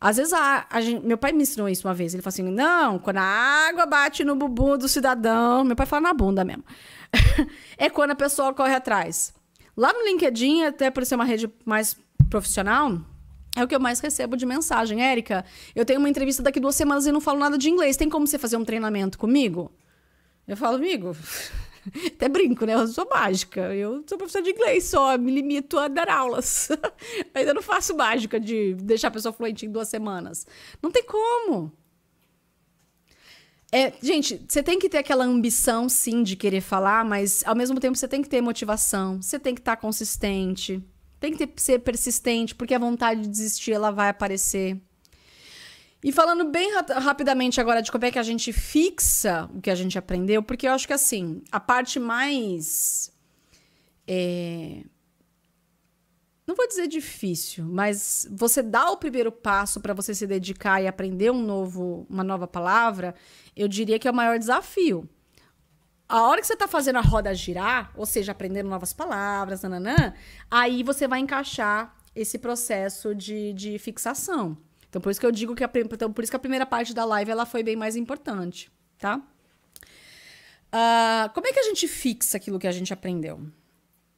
Às vezes, a, a gente, meu pai me ensinou isso uma vez. Ele falou assim: não, quando a água bate no bumbum do cidadão. Meu pai fala na bunda mesmo. é quando a pessoa corre atrás. Lá no LinkedIn, até por ser uma rede mais profissional, é o que eu mais recebo de mensagem. Érica, eu tenho uma entrevista daqui duas semanas e não falo nada de inglês. Tem como você fazer um treinamento comigo? Eu falo, amigo, Até brinco, né? Eu sou mágica. Eu sou professora de inglês só, me limito a dar aulas. Ainda não faço mágica de deixar a pessoa fluente em duas semanas. Não tem como. É, gente, você tem que ter aquela ambição, sim, de querer falar, mas ao mesmo tempo você tem que ter motivação, você tem que estar tá consistente, tem que ter, ser persistente, porque a vontade de desistir ela vai aparecer. E falando bem ra rapidamente agora de como é que a gente fixa o que a gente aprendeu, porque eu acho que assim, a parte mais. É... Não vou dizer difícil, mas você dá o primeiro passo para você se dedicar e aprender um novo, uma nova palavra, eu diria que é o maior desafio. A hora que você está fazendo a roda girar, ou seja, aprendendo novas palavras, nananã, aí você vai encaixar esse processo de, de fixação. Então, por isso que eu digo que a, então, por isso que a primeira parte da live ela foi bem mais importante, tá? Uh, como é que a gente fixa aquilo que a gente aprendeu?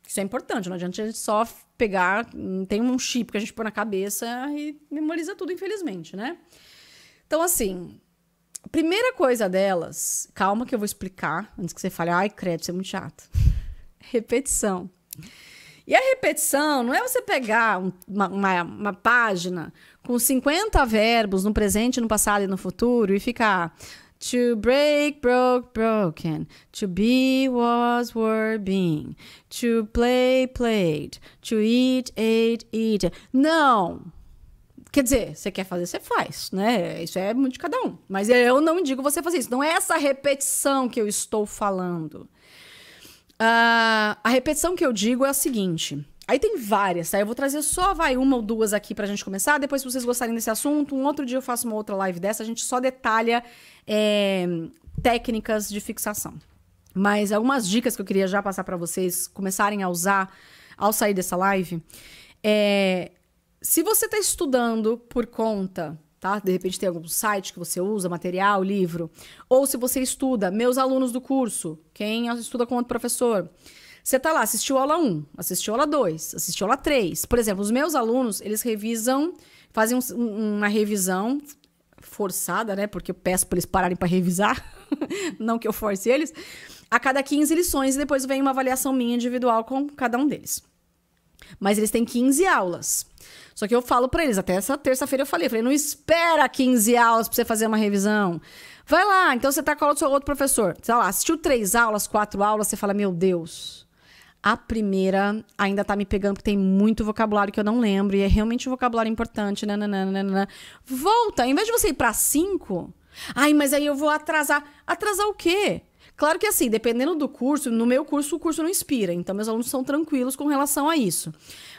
Isso é importante, não adianta a gente só pegar. Hum, tem um chip que a gente põe na cabeça e memoriza tudo, infelizmente, né? Então, assim, a primeira coisa delas, calma que eu vou explicar antes que você fale, ai, credo, isso é muito chato. Repetição. E a repetição não é você pegar uma, uma, uma página, com 50 verbos no presente, no passado e no futuro e ficar to break, broke, broken, to be, was, were, being, to play, played, to eat, ate, eat. Não! Quer dizer, você quer fazer, você faz, né? Isso é muito de cada um. Mas eu não digo você fazer isso. Não é essa repetição que eu estou falando. Uh, a repetição que eu digo é a seguinte: Aí tem várias, tá? Eu vou trazer só, vai, uma ou duas aqui pra gente começar. Depois, se vocês gostarem desse assunto, um outro dia eu faço uma outra live dessa. A gente só detalha é, técnicas de fixação. Mas algumas dicas que eu queria já passar para vocês começarem a usar ao sair dessa live. É, se você está estudando por conta Tá? De repente tem algum site que você usa, material, livro. Ou se você estuda, meus alunos do curso, quem estuda com outro professor. Você tá lá, assistiu aula 1, assistiu aula 2, assistiu aula 3. Por exemplo, os meus alunos, eles revisam, fazem um, uma revisão forçada, né? Porque eu peço para eles pararem para revisar, não que eu force eles. A cada 15 lições, e depois vem uma avaliação minha individual com cada um deles. Mas eles têm 15 aulas. Só que eu falo para eles, até essa terça-feira eu falei, eu falei, não espera 15 aulas para você fazer uma revisão. Vai lá, então você tá com o seu outro professor. Sei lá, assistiu três aulas, quatro aulas, você fala, meu Deus, a primeira ainda tá me pegando porque tem muito vocabulário que eu não lembro e é realmente um vocabulário importante. Nananana. Né, né, né, Volta, em vez de você ir para cinco, ai, mas aí eu vou atrasar. Atrasar o quê? Claro que assim, dependendo do curso, no meu curso o curso não inspira, então meus alunos são tranquilos com relação a isso.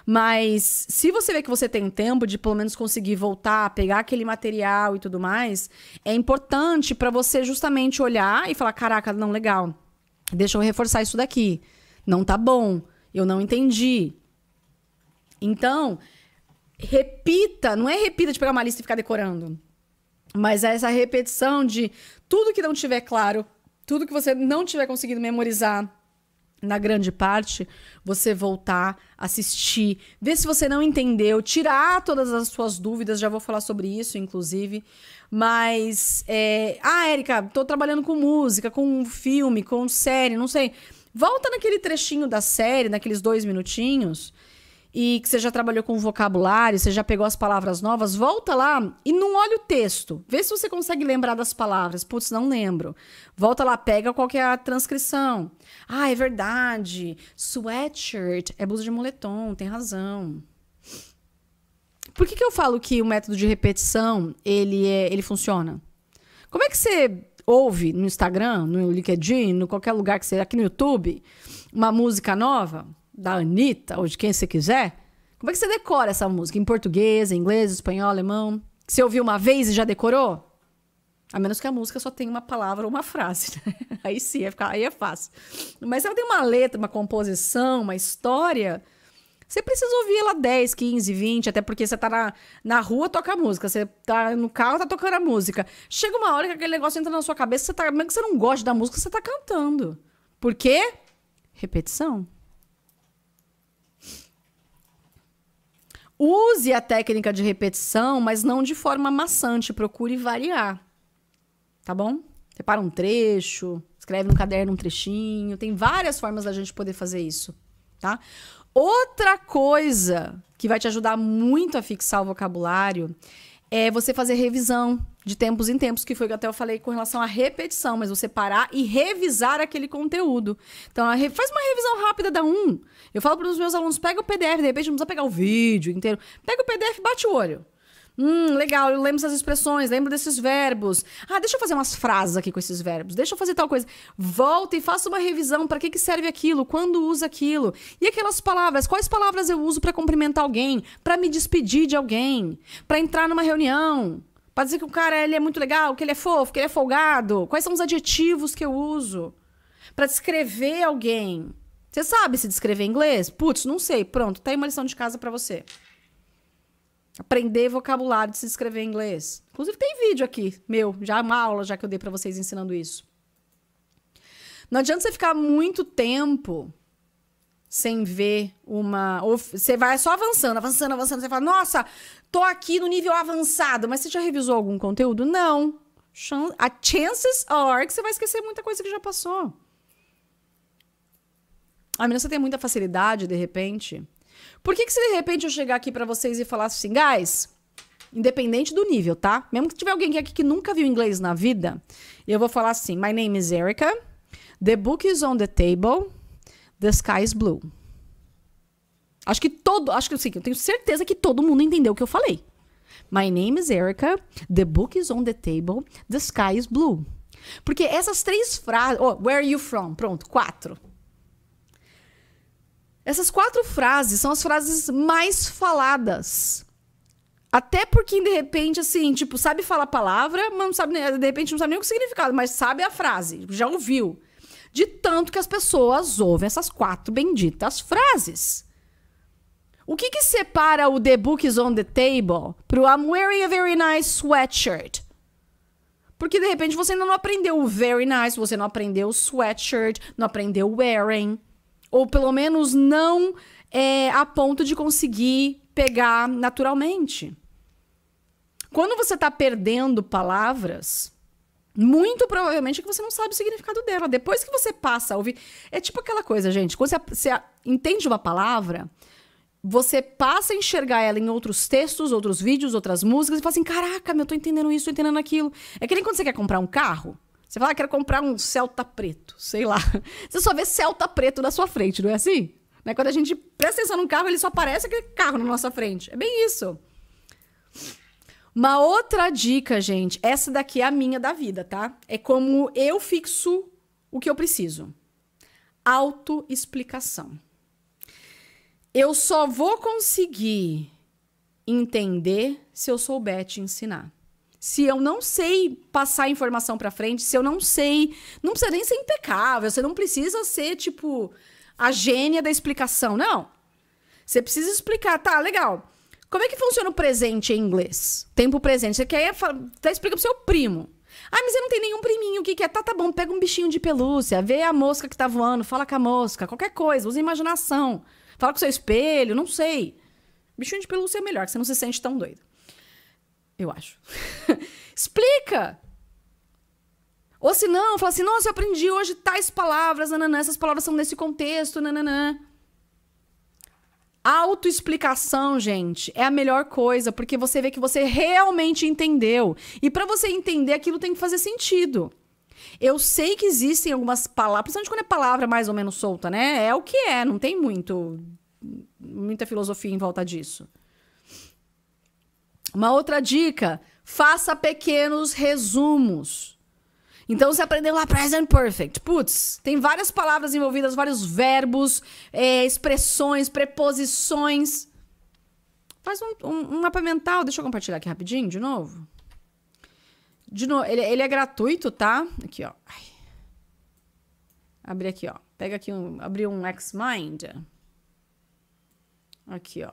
Mas se você vê que você tem tempo de pelo menos conseguir voltar, pegar aquele material e tudo mais, é importante para você justamente olhar e falar: caraca, não, legal, deixa eu reforçar isso daqui não tá bom, eu não entendi. Então, repita, não é repita de pegar uma lista e ficar decorando, mas é essa repetição de tudo que não tiver claro, tudo que você não tiver conseguido memorizar, na grande parte, você voltar, assistir, ver se você não entendeu, tirar todas as suas dúvidas, já vou falar sobre isso, inclusive. Mas, é... ah, Érica, tô trabalhando com música, com filme, com série, não sei. Volta naquele trechinho da série, naqueles dois minutinhos, e que você já trabalhou com vocabulário, você já pegou as palavras novas, volta lá e não olha o texto. Vê se você consegue lembrar das palavras. Putz, não lembro. Volta lá, pega qual que é a transcrição. Ah, é verdade. Sweatshirt é blusa de moletom, tem razão. Por que, que eu falo que o método de repetição ele, é, ele funciona? Como é que você ouve no Instagram, no LinkedIn, no qualquer lugar que seja, aqui no YouTube, uma música nova, da Anitta, ou de quem você quiser, como é que você decora essa música? Em português, em inglês, espanhol, alemão? Você ouviu uma vez e já decorou? A menos que a música só tenha uma palavra ou uma frase. Né? Aí sim, aí é fácil. Mas ela tem uma letra, uma composição, uma história você precisa ouvir ela 10, 15, 20, até porque você tá na, na rua, toca música. Você tá no carro, tá tocando a música. Chega uma hora que aquele negócio entra na sua cabeça, você tá, mesmo que você não gosta da música, você tá cantando. Por quê? Repetição. Use a técnica de repetição, mas não de forma maçante. Procure variar. Tá bom? Separa um trecho, escreve no caderno um trechinho. Tem várias formas da gente poder fazer isso, tá? Outra coisa que vai te ajudar muito a fixar o vocabulário é você fazer revisão de tempos em tempos, que foi o que até eu falei com relação à repetição, mas você parar e revisar aquele conteúdo. Então, faz uma revisão rápida da um. Eu falo para os meus alunos, pega o PDF, de repente não precisa pegar o vídeo inteiro. Pega o PDF, bate o olho. Hum, legal, eu lembro dessas expressões, lembro desses verbos. Ah, deixa eu fazer umas frases aqui com esses verbos, deixa eu fazer tal coisa. Volta e faça uma revisão para que, que serve aquilo, quando usa aquilo. E aquelas palavras, quais palavras eu uso para cumprimentar alguém, para me despedir de alguém, para entrar numa reunião, para dizer que o cara ele é muito legal, que ele é fofo, que ele é folgado. Quais são os adjetivos que eu uso para descrever alguém? Você sabe se descrever em inglês? Putz, não sei. Pronto, tá aí uma lição de casa para você aprender vocabulário, de se escrever em inglês. Inclusive tem vídeo aqui, meu, já uma aula já que eu dei para vocês ensinando isso. Não adianta você ficar muito tempo sem ver uma, ou você vai só avançando, avançando, avançando, você fala: "Nossa, tô aqui no nível avançado", mas você já revisou algum conteúdo? Não. A chances are que você vai esquecer muita coisa que já passou. A menina você tem muita facilidade, de repente, por que, que se de repente eu chegar aqui para vocês e falar assim, guys, independente do nível, tá? Mesmo que tiver alguém aqui que nunca viu inglês na vida, eu vou falar assim: My name is Erica, the book is on the table, the sky is blue. Acho que todo, acho que assim, eu tenho certeza que todo mundo entendeu o que eu falei. My name is Erica, the book is on the table, the sky is blue. Porque essas três frases. Oh, where are you from? Pronto, quatro. Essas quatro frases são as frases mais faladas. Até porque, de repente, assim, tipo, sabe falar a palavra, mas não sabe, de repente não sabe nem o significado, mas sabe a frase, já ouviu. De tanto que as pessoas ouvem essas quatro benditas frases. O que, que separa o The Book is on the Table pro I'm wearing a very nice sweatshirt? Porque de repente você ainda não aprendeu o very nice, você não aprendeu o sweatshirt, não aprendeu wearing. Ou pelo menos não é, a ponto de conseguir pegar naturalmente. Quando você está perdendo palavras, muito provavelmente é que você não sabe o significado dela. Depois que você passa a ouvir. É tipo aquela coisa, gente. Quando você, você entende uma palavra, você passa a enxergar ela em outros textos, outros vídeos, outras músicas, e fala assim: caraca, meu, eu tô entendendo isso, tô entendendo aquilo. É que nem quando você quer comprar um carro. Você fala, ah, quero comprar um Celta preto, sei lá. Você só vê Celta preto na sua frente, não é assim? Né? Quando a gente presta atenção num carro, ele só aparece aquele carro na nossa frente. É bem isso. Uma outra dica, gente, essa daqui é a minha da vida, tá? É como eu fixo o que eu preciso. Autoexplicação. Eu só vou conseguir entender se eu souber te ensinar se eu não sei passar a informação para frente, se eu não sei, não precisa nem ser impecável, você não precisa ser tipo a gênia da explicação, não. Você precisa explicar, tá, legal. Como é que funciona o presente em inglês? Tempo presente. Você quer tá, explica pro seu primo. Ah, mas eu não tenho nenhum priminho. O que, que é? Tá, tá bom, pega um bichinho de pelúcia, vê a mosca que tá voando, fala com a mosca, qualquer coisa, usa imaginação. Fala com o seu espelho, não sei. Bichinho de pelúcia é melhor, que você não se sente tão doido eu acho. Explica! Ou se não, fala assim, nossa, eu aprendi hoje tais palavras, nananã, essas palavras são nesse contexto, nananã. Autoexplicação, gente, é a melhor coisa, porque você vê que você realmente entendeu. E para você entender, aquilo tem que fazer sentido. Eu sei que existem algumas palavras, principalmente quando é palavra mais ou menos solta, né? É o que é, não tem muito muita filosofia em volta disso. Uma outra dica: faça pequenos resumos. Então você aprendeu lá present perfect. Putz, tem várias palavras envolvidas, vários verbos, é, expressões, preposições. Faz um, um, um, mapa mental. Deixa eu compartilhar aqui rapidinho de novo. De novo, ele, ele é gratuito, tá? Aqui, ó. Ai. Abri aqui, ó. Pega aqui um. Abri um X-Mind. Aqui, ó.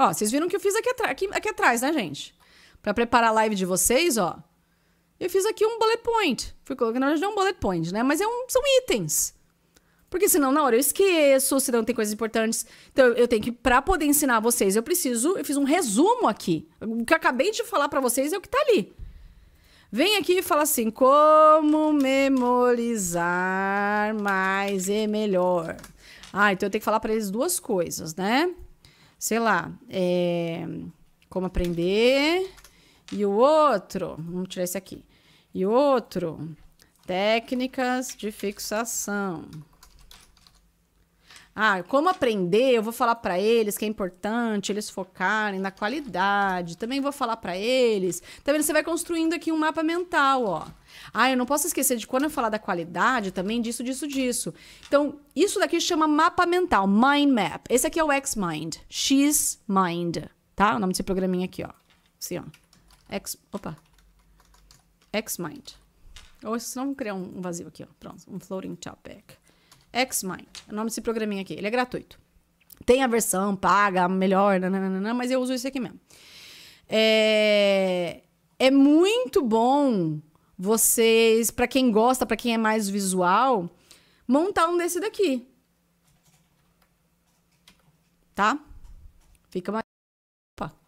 Ó, vocês viram que eu fiz aqui, aqui, aqui atrás, né, gente? Para preparar a live de vocês, ó. Eu fiz aqui um bullet point. Fui colocando, na verdade, é um bullet point, né? Mas é um, são itens. Porque senão na hora eu esqueço, senão tem coisas importantes. Então eu tenho que, para poder ensinar vocês, eu preciso, eu fiz um resumo aqui. O que eu acabei de falar para vocês é o que tá ali. Vem aqui e fala assim: como memorizar mais e melhor. Ah, então eu tenho que falar para eles duas coisas, né? sei lá, é, como aprender, e o outro, vamos tirar esse aqui, e o outro, técnicas de fixação. Ah, como aprender? Eu vou falar para eles que é importante eles focarem na qualidade. Também vou falar para eles. Também você vai construindo aqui um mapa mental, ó. Ah, eu não posso esquecer de quando eu falar da qualidade, também disso, disso, disso. Então, isso daqui chama mapa mental, mind map. Esse aqui é o X-Mind, X-Mind, tá? O nome desse programinha aqui, ó. Assim, ó. X, opa. X-Mind. Ou senão vamos criar um vazio aqui, ó. Pronto, um floating topic. Xmind, o nome desse programinha aqui, ele é gratuito. Tem a versão paga, melhor, nananana, mas eu uso esse aqui mesmo. É, é muito bom vocês, para quem gosta, para quem é mais visual, montar um desse daqui. Tá? Fica uma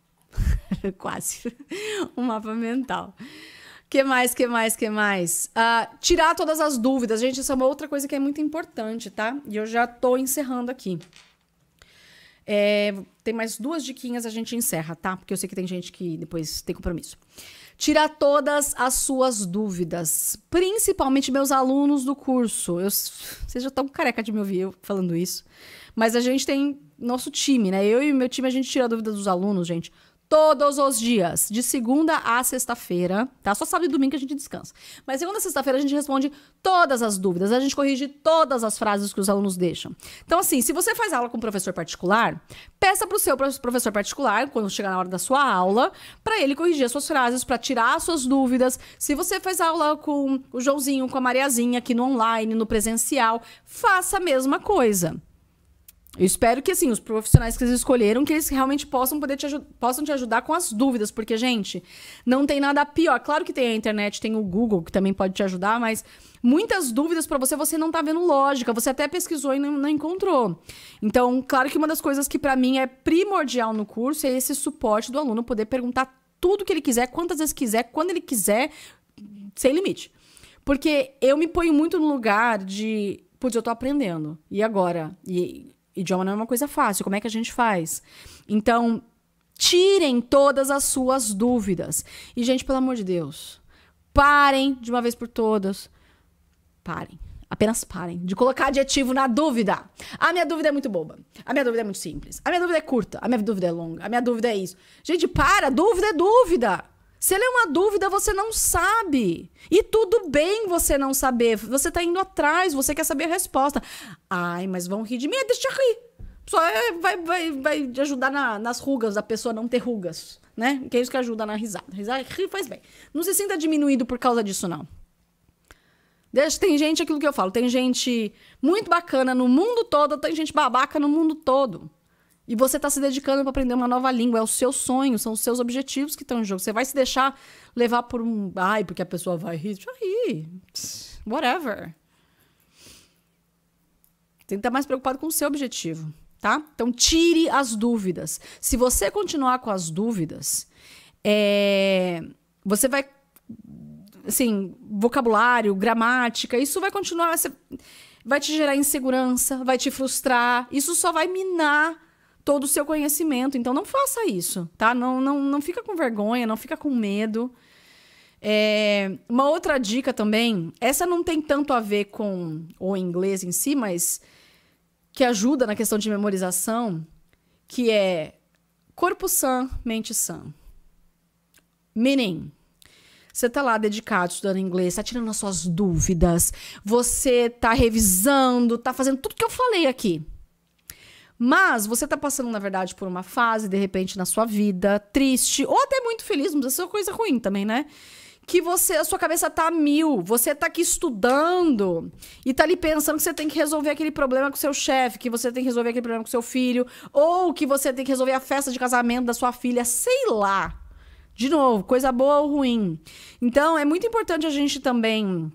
Quase. um mapa mental. Que mais, que mais, que mais? Uh, tirar todas as dúvidas. Gente, isso é uma outra coisa que é muito importante, tá? E eu já tô encerrando aqui. É, tem mais duas diquinhas, a gente encerra, tá? Porque eu sei que tem gente que depois tem compromisso. Tirar todas as suas dúvidas, principalmente meus alunos do curso. Eu, vocês já estão careca de me ouvir falando isso. Mas a gente tem nosso time, né? Eu e meu time, a gente tira a dúvida dos alunos, gente, todos os dias, de segunda a sexta-feira, tá? Só sábado e domingo que a gente descansa. Mas segunda a sexta-feira a gente responde todas as dúvidas, a gente corrige todas as frases que os alunos deixam. Então, assim, se você faz aula com um professor particular, peça para o seu professor particular, quando chegar na hora da sua aula, para ele corrigir as suas frases, para tirar as suas dúvidas. Se você faz aula com o Joãozinho, com a Mariazinha, aqui no online, no presencial, faça a mesma coisa. Eu espero que, assim, os profissionais que eles escolheram, que eles realmente possam poder te possam te ajudar com as dúvidas, porque, gente, não tem nada pior. Claro que tem a internet, tem o Google, que também pode te ajudar, mas muitas dúvidas para você, você não tá vendo lógica, você até pesquisou e não, não encontrou. Então, claro que uma das coisas que para mim é primordial no curso é esse suporte do aluno poder perguntar tudo que ele quiser, quantas vezes quiser, quando ele quiser, sem limite. Porque eu me ponho muito no lugar de, putz, eu tô aprendendo. E agora? E Idioma não é uma coisa fácil. Como é que a gente faz? Então, tirem todas as suas dúvidas. E, gente, pelo amor de Deus, parem de uma vez por todas. Parem. Apenas parem de colocar adjetivo na dúvida. A minha dúvida é muito boba. A minha dúvida é muito simples. A minha dúvida é curta. A minha dúvida é longa. A minha dúvida é isso. Gente, para! Dúvida é dúvida. Se ela é uma dúvida, você não sabe. E tudo bem você não saber. Você tá indo atrás, você quer saber a resposta. Ai, mas vão rir de mim, deixa eu rir. Só é, vai, vai, vai ajudar na, nas rugas, a pessoa não ter rugas, né? Que é isso que ajuda na risada. Risada, rir faz bem. Não se sinta diminuído por causa disso, não. Deixa, tem gente, aquilo que eu falo, tem gente muito bacana no mundo todo, tem gente babaca no mundo todo. E você está se dedicando para aprender uma nova língua. É o seu sonho, são os seus objetivos que estão em jogo. Você vai se deixar levar por um. Ai, porque a pessoa vai rir. eu ri. Whatever. Tem que estar mais preocupado com o seu objetivo, tá? Então, tire as dúvidas. Se você continuar com as dúvidas, é... você vai. Assim, vocabulário, gramática, isso vai continuar. Você vai te gerar insegurança, vai te frustrar, isso só vai minar todo o seu conhecimento. Então não faça isso, tá? Não, não, não fica com vergonha, não fica com medo. É, uma outra dica também, essa não tem tanto a ver com o inglês em si, mas que ajuda na questão de memorização, que é corpo sã, mente sã. Meaning, você tá lá dedicado estudando inglês, tá tirando as suas dúvidas, você tá revisando, tá fazendo tudo que eu falei aqui. Mas você tá passando, na verdade, por uma fase, de repente, na sua vida, triste, ou até muito feliz, não precisa ser coisa ruim também, né? Que você, a sua cabeça tá a mil, você tá aqui estudando e tá ali pensando que você tem que resolver aquele problema com seu chefe, que você tem que resolver aquele problema com seu filho, ou que você tem que resolver a festa de casamento da sua filha, sei lá. De novo, coisa boa ou ruim. Então, é muito importante a gente também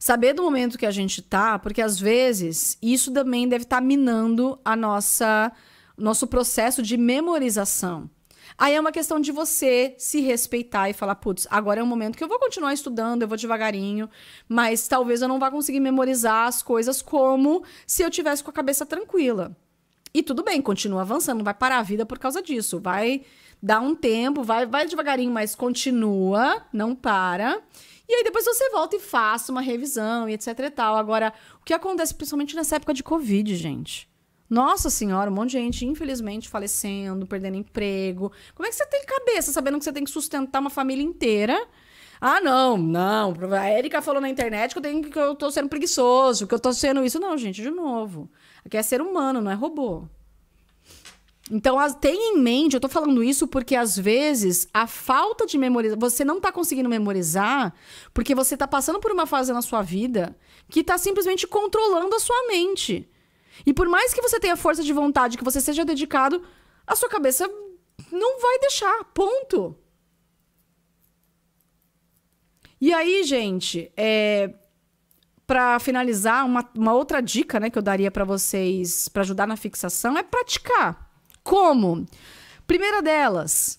saber do momento que a gente tá, porque às vezes isso também deve estar tá minando a nossa nosso processo de memorização. Aí é uma questão de você se respeitar e falar, putz, agora é um momento que eu vou continuar estudando, eu vou devagarinho, mas talvez eu não vá conseguir memorizar as coisas como se eu tivesse com a cabeça tranquila. E tudo bem, continua avançando, não vai parar a vida por causa disso, vai dar um tempo, vai, vai devagarinho, mas continua, não para. E aí depois você volta e faz uma revisão e etc e tal. Agora, o que acontece principalmente nessa época de Covid, gente? Nossa senhora, um monte de gente, infelizmente, falecendo, perdendo emprego. Como é que você tem cabeça sabendo que você tem que sustentar uma família inteira? Ah, não, não. A Erika falou na internet que eu, tenho, que eu tô sendo preguiçoso, que eu tô sendo isso. Não, gente, de novo. Aqui é ser humano, não é robô. Então, tenha em mente, eu tô falando isso porque às vezes a falta de memorizar, você não tá conseguindo memorizar porque você tá passando por uma fase na sua vida que tá simplesmente controlando a sua mente. E por mais que você tenha força de vontade, que você seja dedicado, a sua cabeça não vai deixar, ponto. E aí, gente, é, para finalizar, uma, uma outra dica né, que eu daria para vocês para ajudar na fixação é praticar. Como? Primeira delas,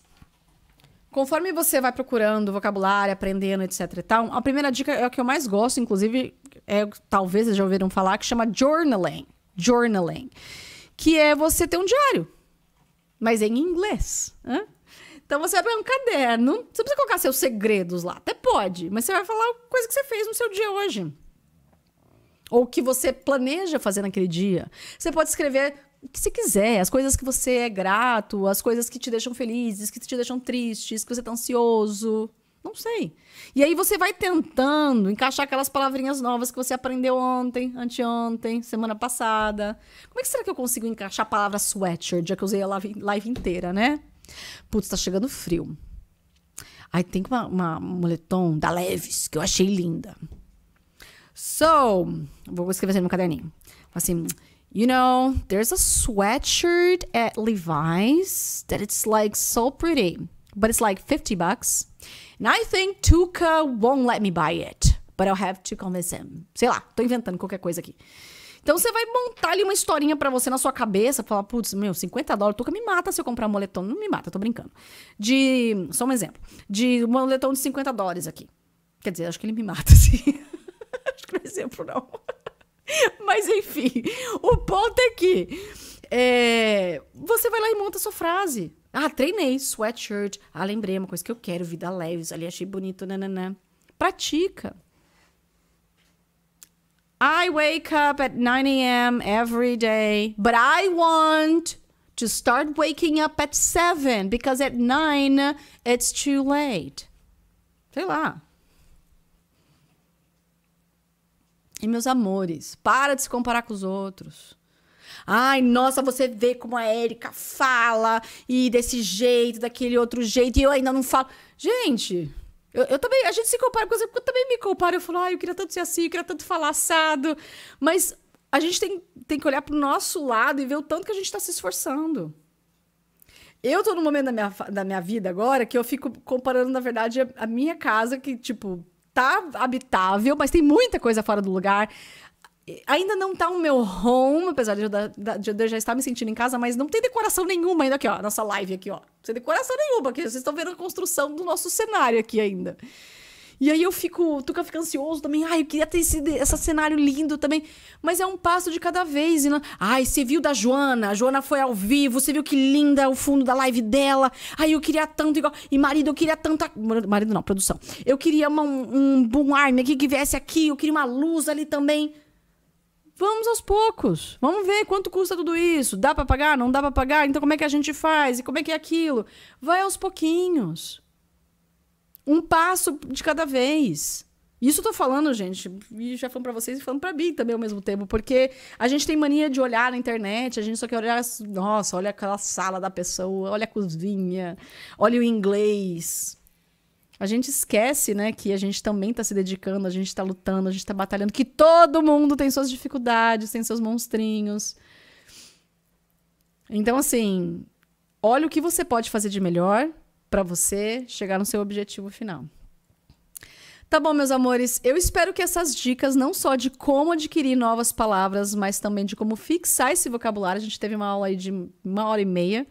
conforme você vai procurando vocabulário, aprendendo, etc e tal, a primeira dica é a que eu mais gosto, inclusive, é, talvez vocês já ouviram falar, que chama journaling. Journaling. Que é você ter um diário, mas em inglês. Né? Então você vai pegar um caderno, você precisa colocar seus segredos lá, até pode, mas você vai falar coisa que você fez no seu dia hoje. Ou que você planeja fazer naquele dia. Você pode escrever o que você quiser, as coisas que você é grato, as coisas que te deixam felizes, que te deixam tristes, que você tá ansioso. Não sei. E aí você vai tentando encaixar aquelas palavrinhas novas que você aprendeu ontem, anteontem, semana passada. Como é que será que eu consigo encaixar a palavra sweatshirt, já que eu usei a live, live inteira, né? Putz, tá chegando frio. Aí tem uma, uma moletom da Leves que eu achei linda. So, vou escrever assim no caderninho. Assim, You know, there's a sweatshirt at Levi's that it's like so pretty, but it's like 50 bucks. And I think Tuca won't let me buy it, but I'll have to convince him. Sei lá, tô inventando qualquer coisa aqui. Então você vai montar ali uma historinha para você na sua cabeça, falar, putz, meu, 50 dólares, Tuca me mata se eu comprar um moletom. Não me mata, tô brincando. De. Só um exemplo. De um moletom de 50 dólares aqui. Quer dizer, acho que ele me mata, sim. acho que não é exemplo, não. Mas enfim, o ponto é que é, você vai lá e monta a sua frase. Ah, treinei, sweatshirt. Ah, lembrei, uma coisa que eu quero, vida leve, ali achei bonito, nananã. Pratica. I wake up at 9 a.m. every day, but I want to start waking up at 7 because at 9 it's too late. Sei lá. E meus amores, para de se comparar com os outros. Ai, nossa, você vê como a Érica fala, e desse jeito, daquele outro jeito, e eu ainda não falo. Gente, eu, eu também, a gente se compara com você, porque eu também me comparo. Eu falo, ai, eu queria tanto ser assim, eu queria tanto falar assado. Mas a gente tem, tem que olhar pro nosso lado e ver o tanto que a gente está se esforçando. Eu tô num momento da minha, da minha vida agora que eu fico comparando, na verdade, a, a minha casa, que, tipo, tá habitável, mas tem muita coisa fora do lugar. Ainda não tá o meu home, apesar de eu, da, de eu já estar me sentindo em casa, mas não tem decoração nenhuma ainda aqui, ó. Nossa live aqui, ó. Não tem decoração nenhuma, porque vocês estão vendo a construção do nosso cenário aqui ainda. E aí eu fico, Tuca fica ansioso também. Ai, eu queria ter esse, esse cenário lindo também. Mas é um passo de cada vez. E né? não... Ai, você viu da Joana? A Joana foi ao vivo, você viu que linda o fundo da live dela. Ai, eu queria tanto igual. E marido, eu queria tanta Marido não, produção. Eu queria uma, um boom arm aqui que viesse aqui, eu queria uma luz ali também. Vamos aos poucos. Vamos ver quanto custa tudo isso. Dá para pagar? Não dá para pagar? Então como é que a gente faz? E como é que é aquilo? Vai aos pouquinhos. Um passo de cada vez. Isso eu tô falando, gente, e já falando para vocês e falando para mim também ao mesmo tempo, porque a gente tem mania de olhar na internet, a gente só quer olhar, nossa, olha aquela sala da pessoa, olha a cozinha, olha o inglês. A gente esquece, né, que a gente também tá se dedicando, a gente tá lutando, a gente tá batalhando, que todo mundo tem suas dificuldades, tem seus monstrinhos. Então, assim, olha o que você pode fazer de melhor, para você chegar no seu objetivo final. Tá bom, meus amores, eu espero que essas dicas, não só de como adquirir novas palavras, mas também de como fixar esse vocabulário, a gente teve uma aula aí de uma hora e meia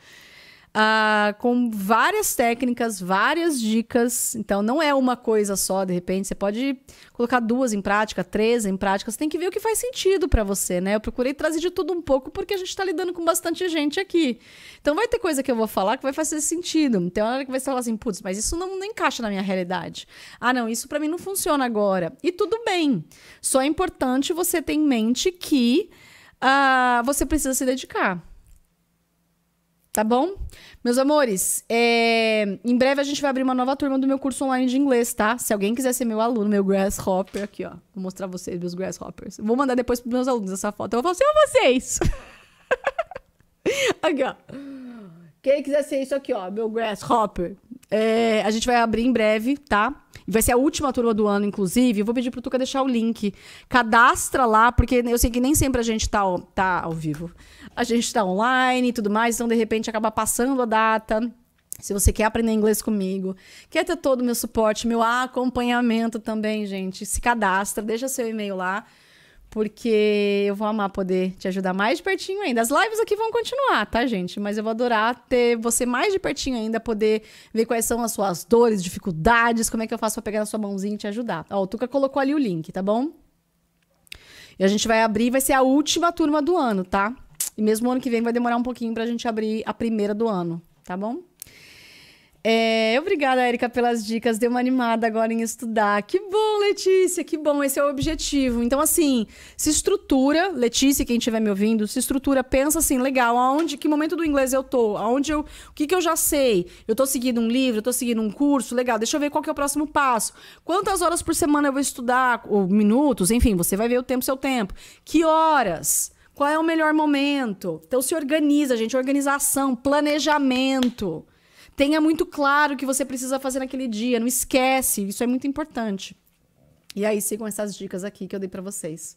uh, com várias técnicas, várias dicas. Então, não é uma coisa só, de repente. Você pode colocar duas em prática, três em prática. Você tem que ver o que faz sentido para você, né? Eu procurei trazer de tudo um pouco, porque a gente está lidando com bastante gente aqui. Então, vai ter coisa que eu vou falar que vai fazer sentido. Tem hora que vai falar assim, putz, mas isso não, não encaixa na minha realidade. Ah, não, isso para mim não funciona agora. E tudo bem. Só é importante você ter em mente que. Uh, você precisa se dedicar. Tá bom? Meus amores, é... em breve a gente vai abrir uma nova turma do meu curso online de inglês, tá? Se alguém quiser ser meu aluno, meu grasshopper, aqui, ó. Vou mostrar vocês, meus grasshoppers. Vou mandar depois pros meus alunos essa foto. Eu vou falar assim, vocês! aqui, ó. Quem quiser ser isso aqui, ó, meu grasshopper, é... a gente vai abrir em breve, tá? vai ser a última turma do ano, inclusive. Eu vou pedir pro Tuca deixar o link. Cadastra lá, porque eu sei que nem sempre a gente tá, tá ao vivo. A gente tá online e tudo mais, então de repente acaba passando a data. Se você quer aprender inglês comigo, quer ter todo o meu suporte, meu acompanhamento também, gente, se cadastra, deixa seu e-mail lá porque eu vou amar poder te ajudar mais de pertinho ainda. As lives aqui vão continuar, tá, gente? Mas eu vou adorar ter você mais de pertinho ainda, poder ver quais são as suas dores, dificuldades, como é que eu faço pra pegar na sua mãozinha e te ajudar. Ó, o Tuca colocou ali o link, tá bom? E a gente vai abrir, vai ser a última turma do ano, tá? E mesmo ano que vem vai demorar um pouquinho pra gente abrir a primeira do ano, tá bom? É, obrigada, Erika, pelas dicas. Deu uma animada agora em estudar. Que bom, Letícia, que bom. Esse é o objetivo. Então, assim, se estrutura, Letícia, quem estiver me ouvindo, se estrutura, pensa assim, legal, aonde, que momento do inglês eu tô? Aonde eu, o que que eu já sei? Eu tô seguindo um livro, eu tô seguindo um curso, legal. Deixa eu ver qual que é o próximo passo. Quantas horas por semana eu vou estudar? Ou minutos, enfim, você vai ver o tempo, seu tempo. Que horas? Qual é o melhor momento? Então se organiza, gente, organização, planejamento. Tenha muito claro o que você precisa fazer naquele dia. Não esquece. Isso é muito importante. E aí, sigam essas dicas aqui que eu dei para vocês.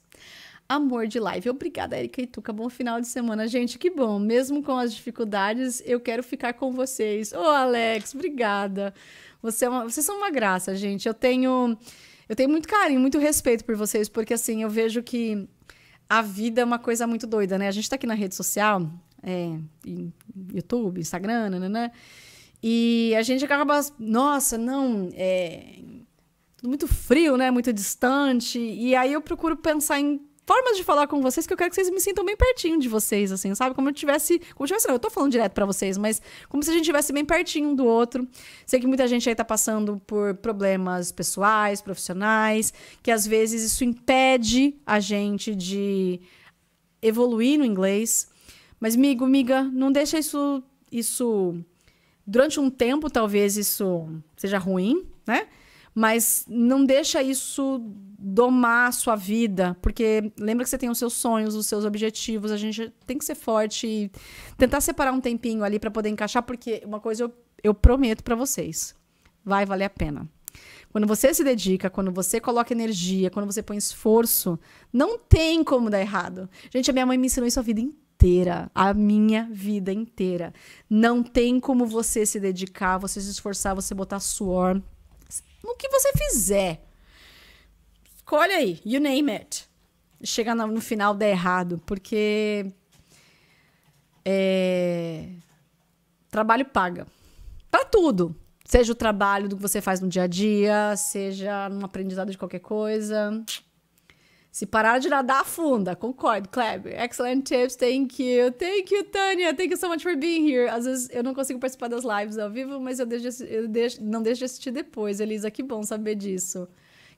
Amor de live. Obrigada, Erika e Tuca. Bom final de semana, gente. Que bom. Mesmo com as dificuldades, eu quero ficar com vocês. Ô, oh, Alex, obrigada. Você é uma... Vocês são uma graça, gente. Eu tenho. Eu tenho muito carinho, muito respeito por vocês, porque assim, eu vejo que a vida é uma coisa muito doida, né? A gente tá aqui na rede social, é, YouTube, Instagram, né? E a gente acaba, nossa, não, é muito frio, né? Muito distante. E aí eu procuro pensar em formas de falar com vocês que eu quero que vocês me sintam bem pertinho de vocês, assim, sabe? Como eu tivesse. Como eu tivesse, não, eu tô falando direto para vocês, mas como se a gente estivesse bem pertinho um do outro. Sei que muita gente aí tá passando por problemas pessoais, profissionais, que às vezes isso impede a gente de evoluir no inglês. Mas, amigo, miga, não deixa isso. isso Durante um tempo, talvez isso seja ruim, né? Mas não deixa isso domar a sua vida, porque lembra que você tem os seus sonhos, os seus objetivos, a gente tem que ser forte e tentar separar um tempinho ali para poder encaixar, porque uma coisa eu, eu prometo para vocês, vai valer a pena. Quando você se dedica, quando você coloca energia, quando você põe esforço, não tem como dar errado. Gente, a minha mãe me ensinou isso a vida inteira inteira, a minha vida inteira. Não tem como você se dedicar, você se esforçar, você botar suor no que você fizer. Escolhe aí, you name it. Chega no, no final dá errado, porque é, trabalho paga. Para tudo. Seja o trabalho do que você faz no dia a dia, seja um aprendizado de qualquer coisa. Se parar de nadar, afunda. Concordo, Kleber. Excellent tips. Thank you. Thank you, Tânia. Thank you so much for being here. Às vezes eu não consigo participar das lives ao vivo, mas eu, deixo, eu deixo, não deixo de assistir depois. Elisa, que bom saber disso.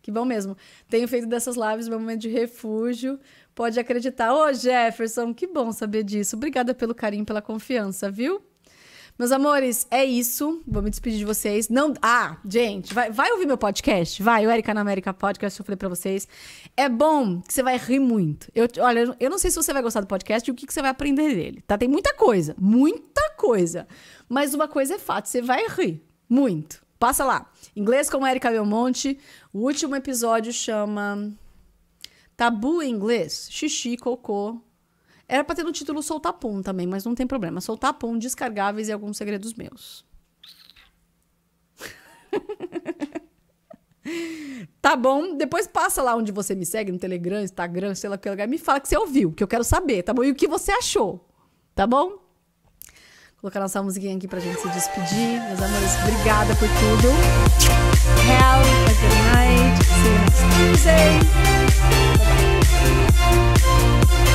Que bom mesmo. Tenho feito dessas lives meu momento de refúgio. Pode acreditar. Ô, oh, Jefferson, que bom saber disso. Obrigada pelo carinho, pela confiança, viu? Meus amores, é isso. Vou me despedir de vocês. Não, ah, gente, vai, vai ouvir meu podcast? Vai, o Erika na América Podcast, eu falei pra vocês. É bom que você vai rir muito. Eu, olha, eu não sei se você vai gostar do podcast e o que, que você vai aprender dele, tá? Tem muita coisa, muita coisa. Mas uma coisa é fato, você vai rir muito. Passa lá. Inglês com Erika Belmonte. O último episódio chama Tabu em inglês, xixi, cocô era pra ter no título soltar pum também, mas não tem problema. Soltar pum, descargáveis e alguns segredos meus. tá bom? Depois passa lá onde você me segue, no Telegram, Instagram, sei lá que lugar. Me fala que você ouviu, que eu quero saber, tá bom? E o que você achou, tá bom? Vou colocar nossa musiquinha aqui pra gente se despedir. Meus amores, obrigada por tudo. Hell, a good night. See you next Tuesday. Bye.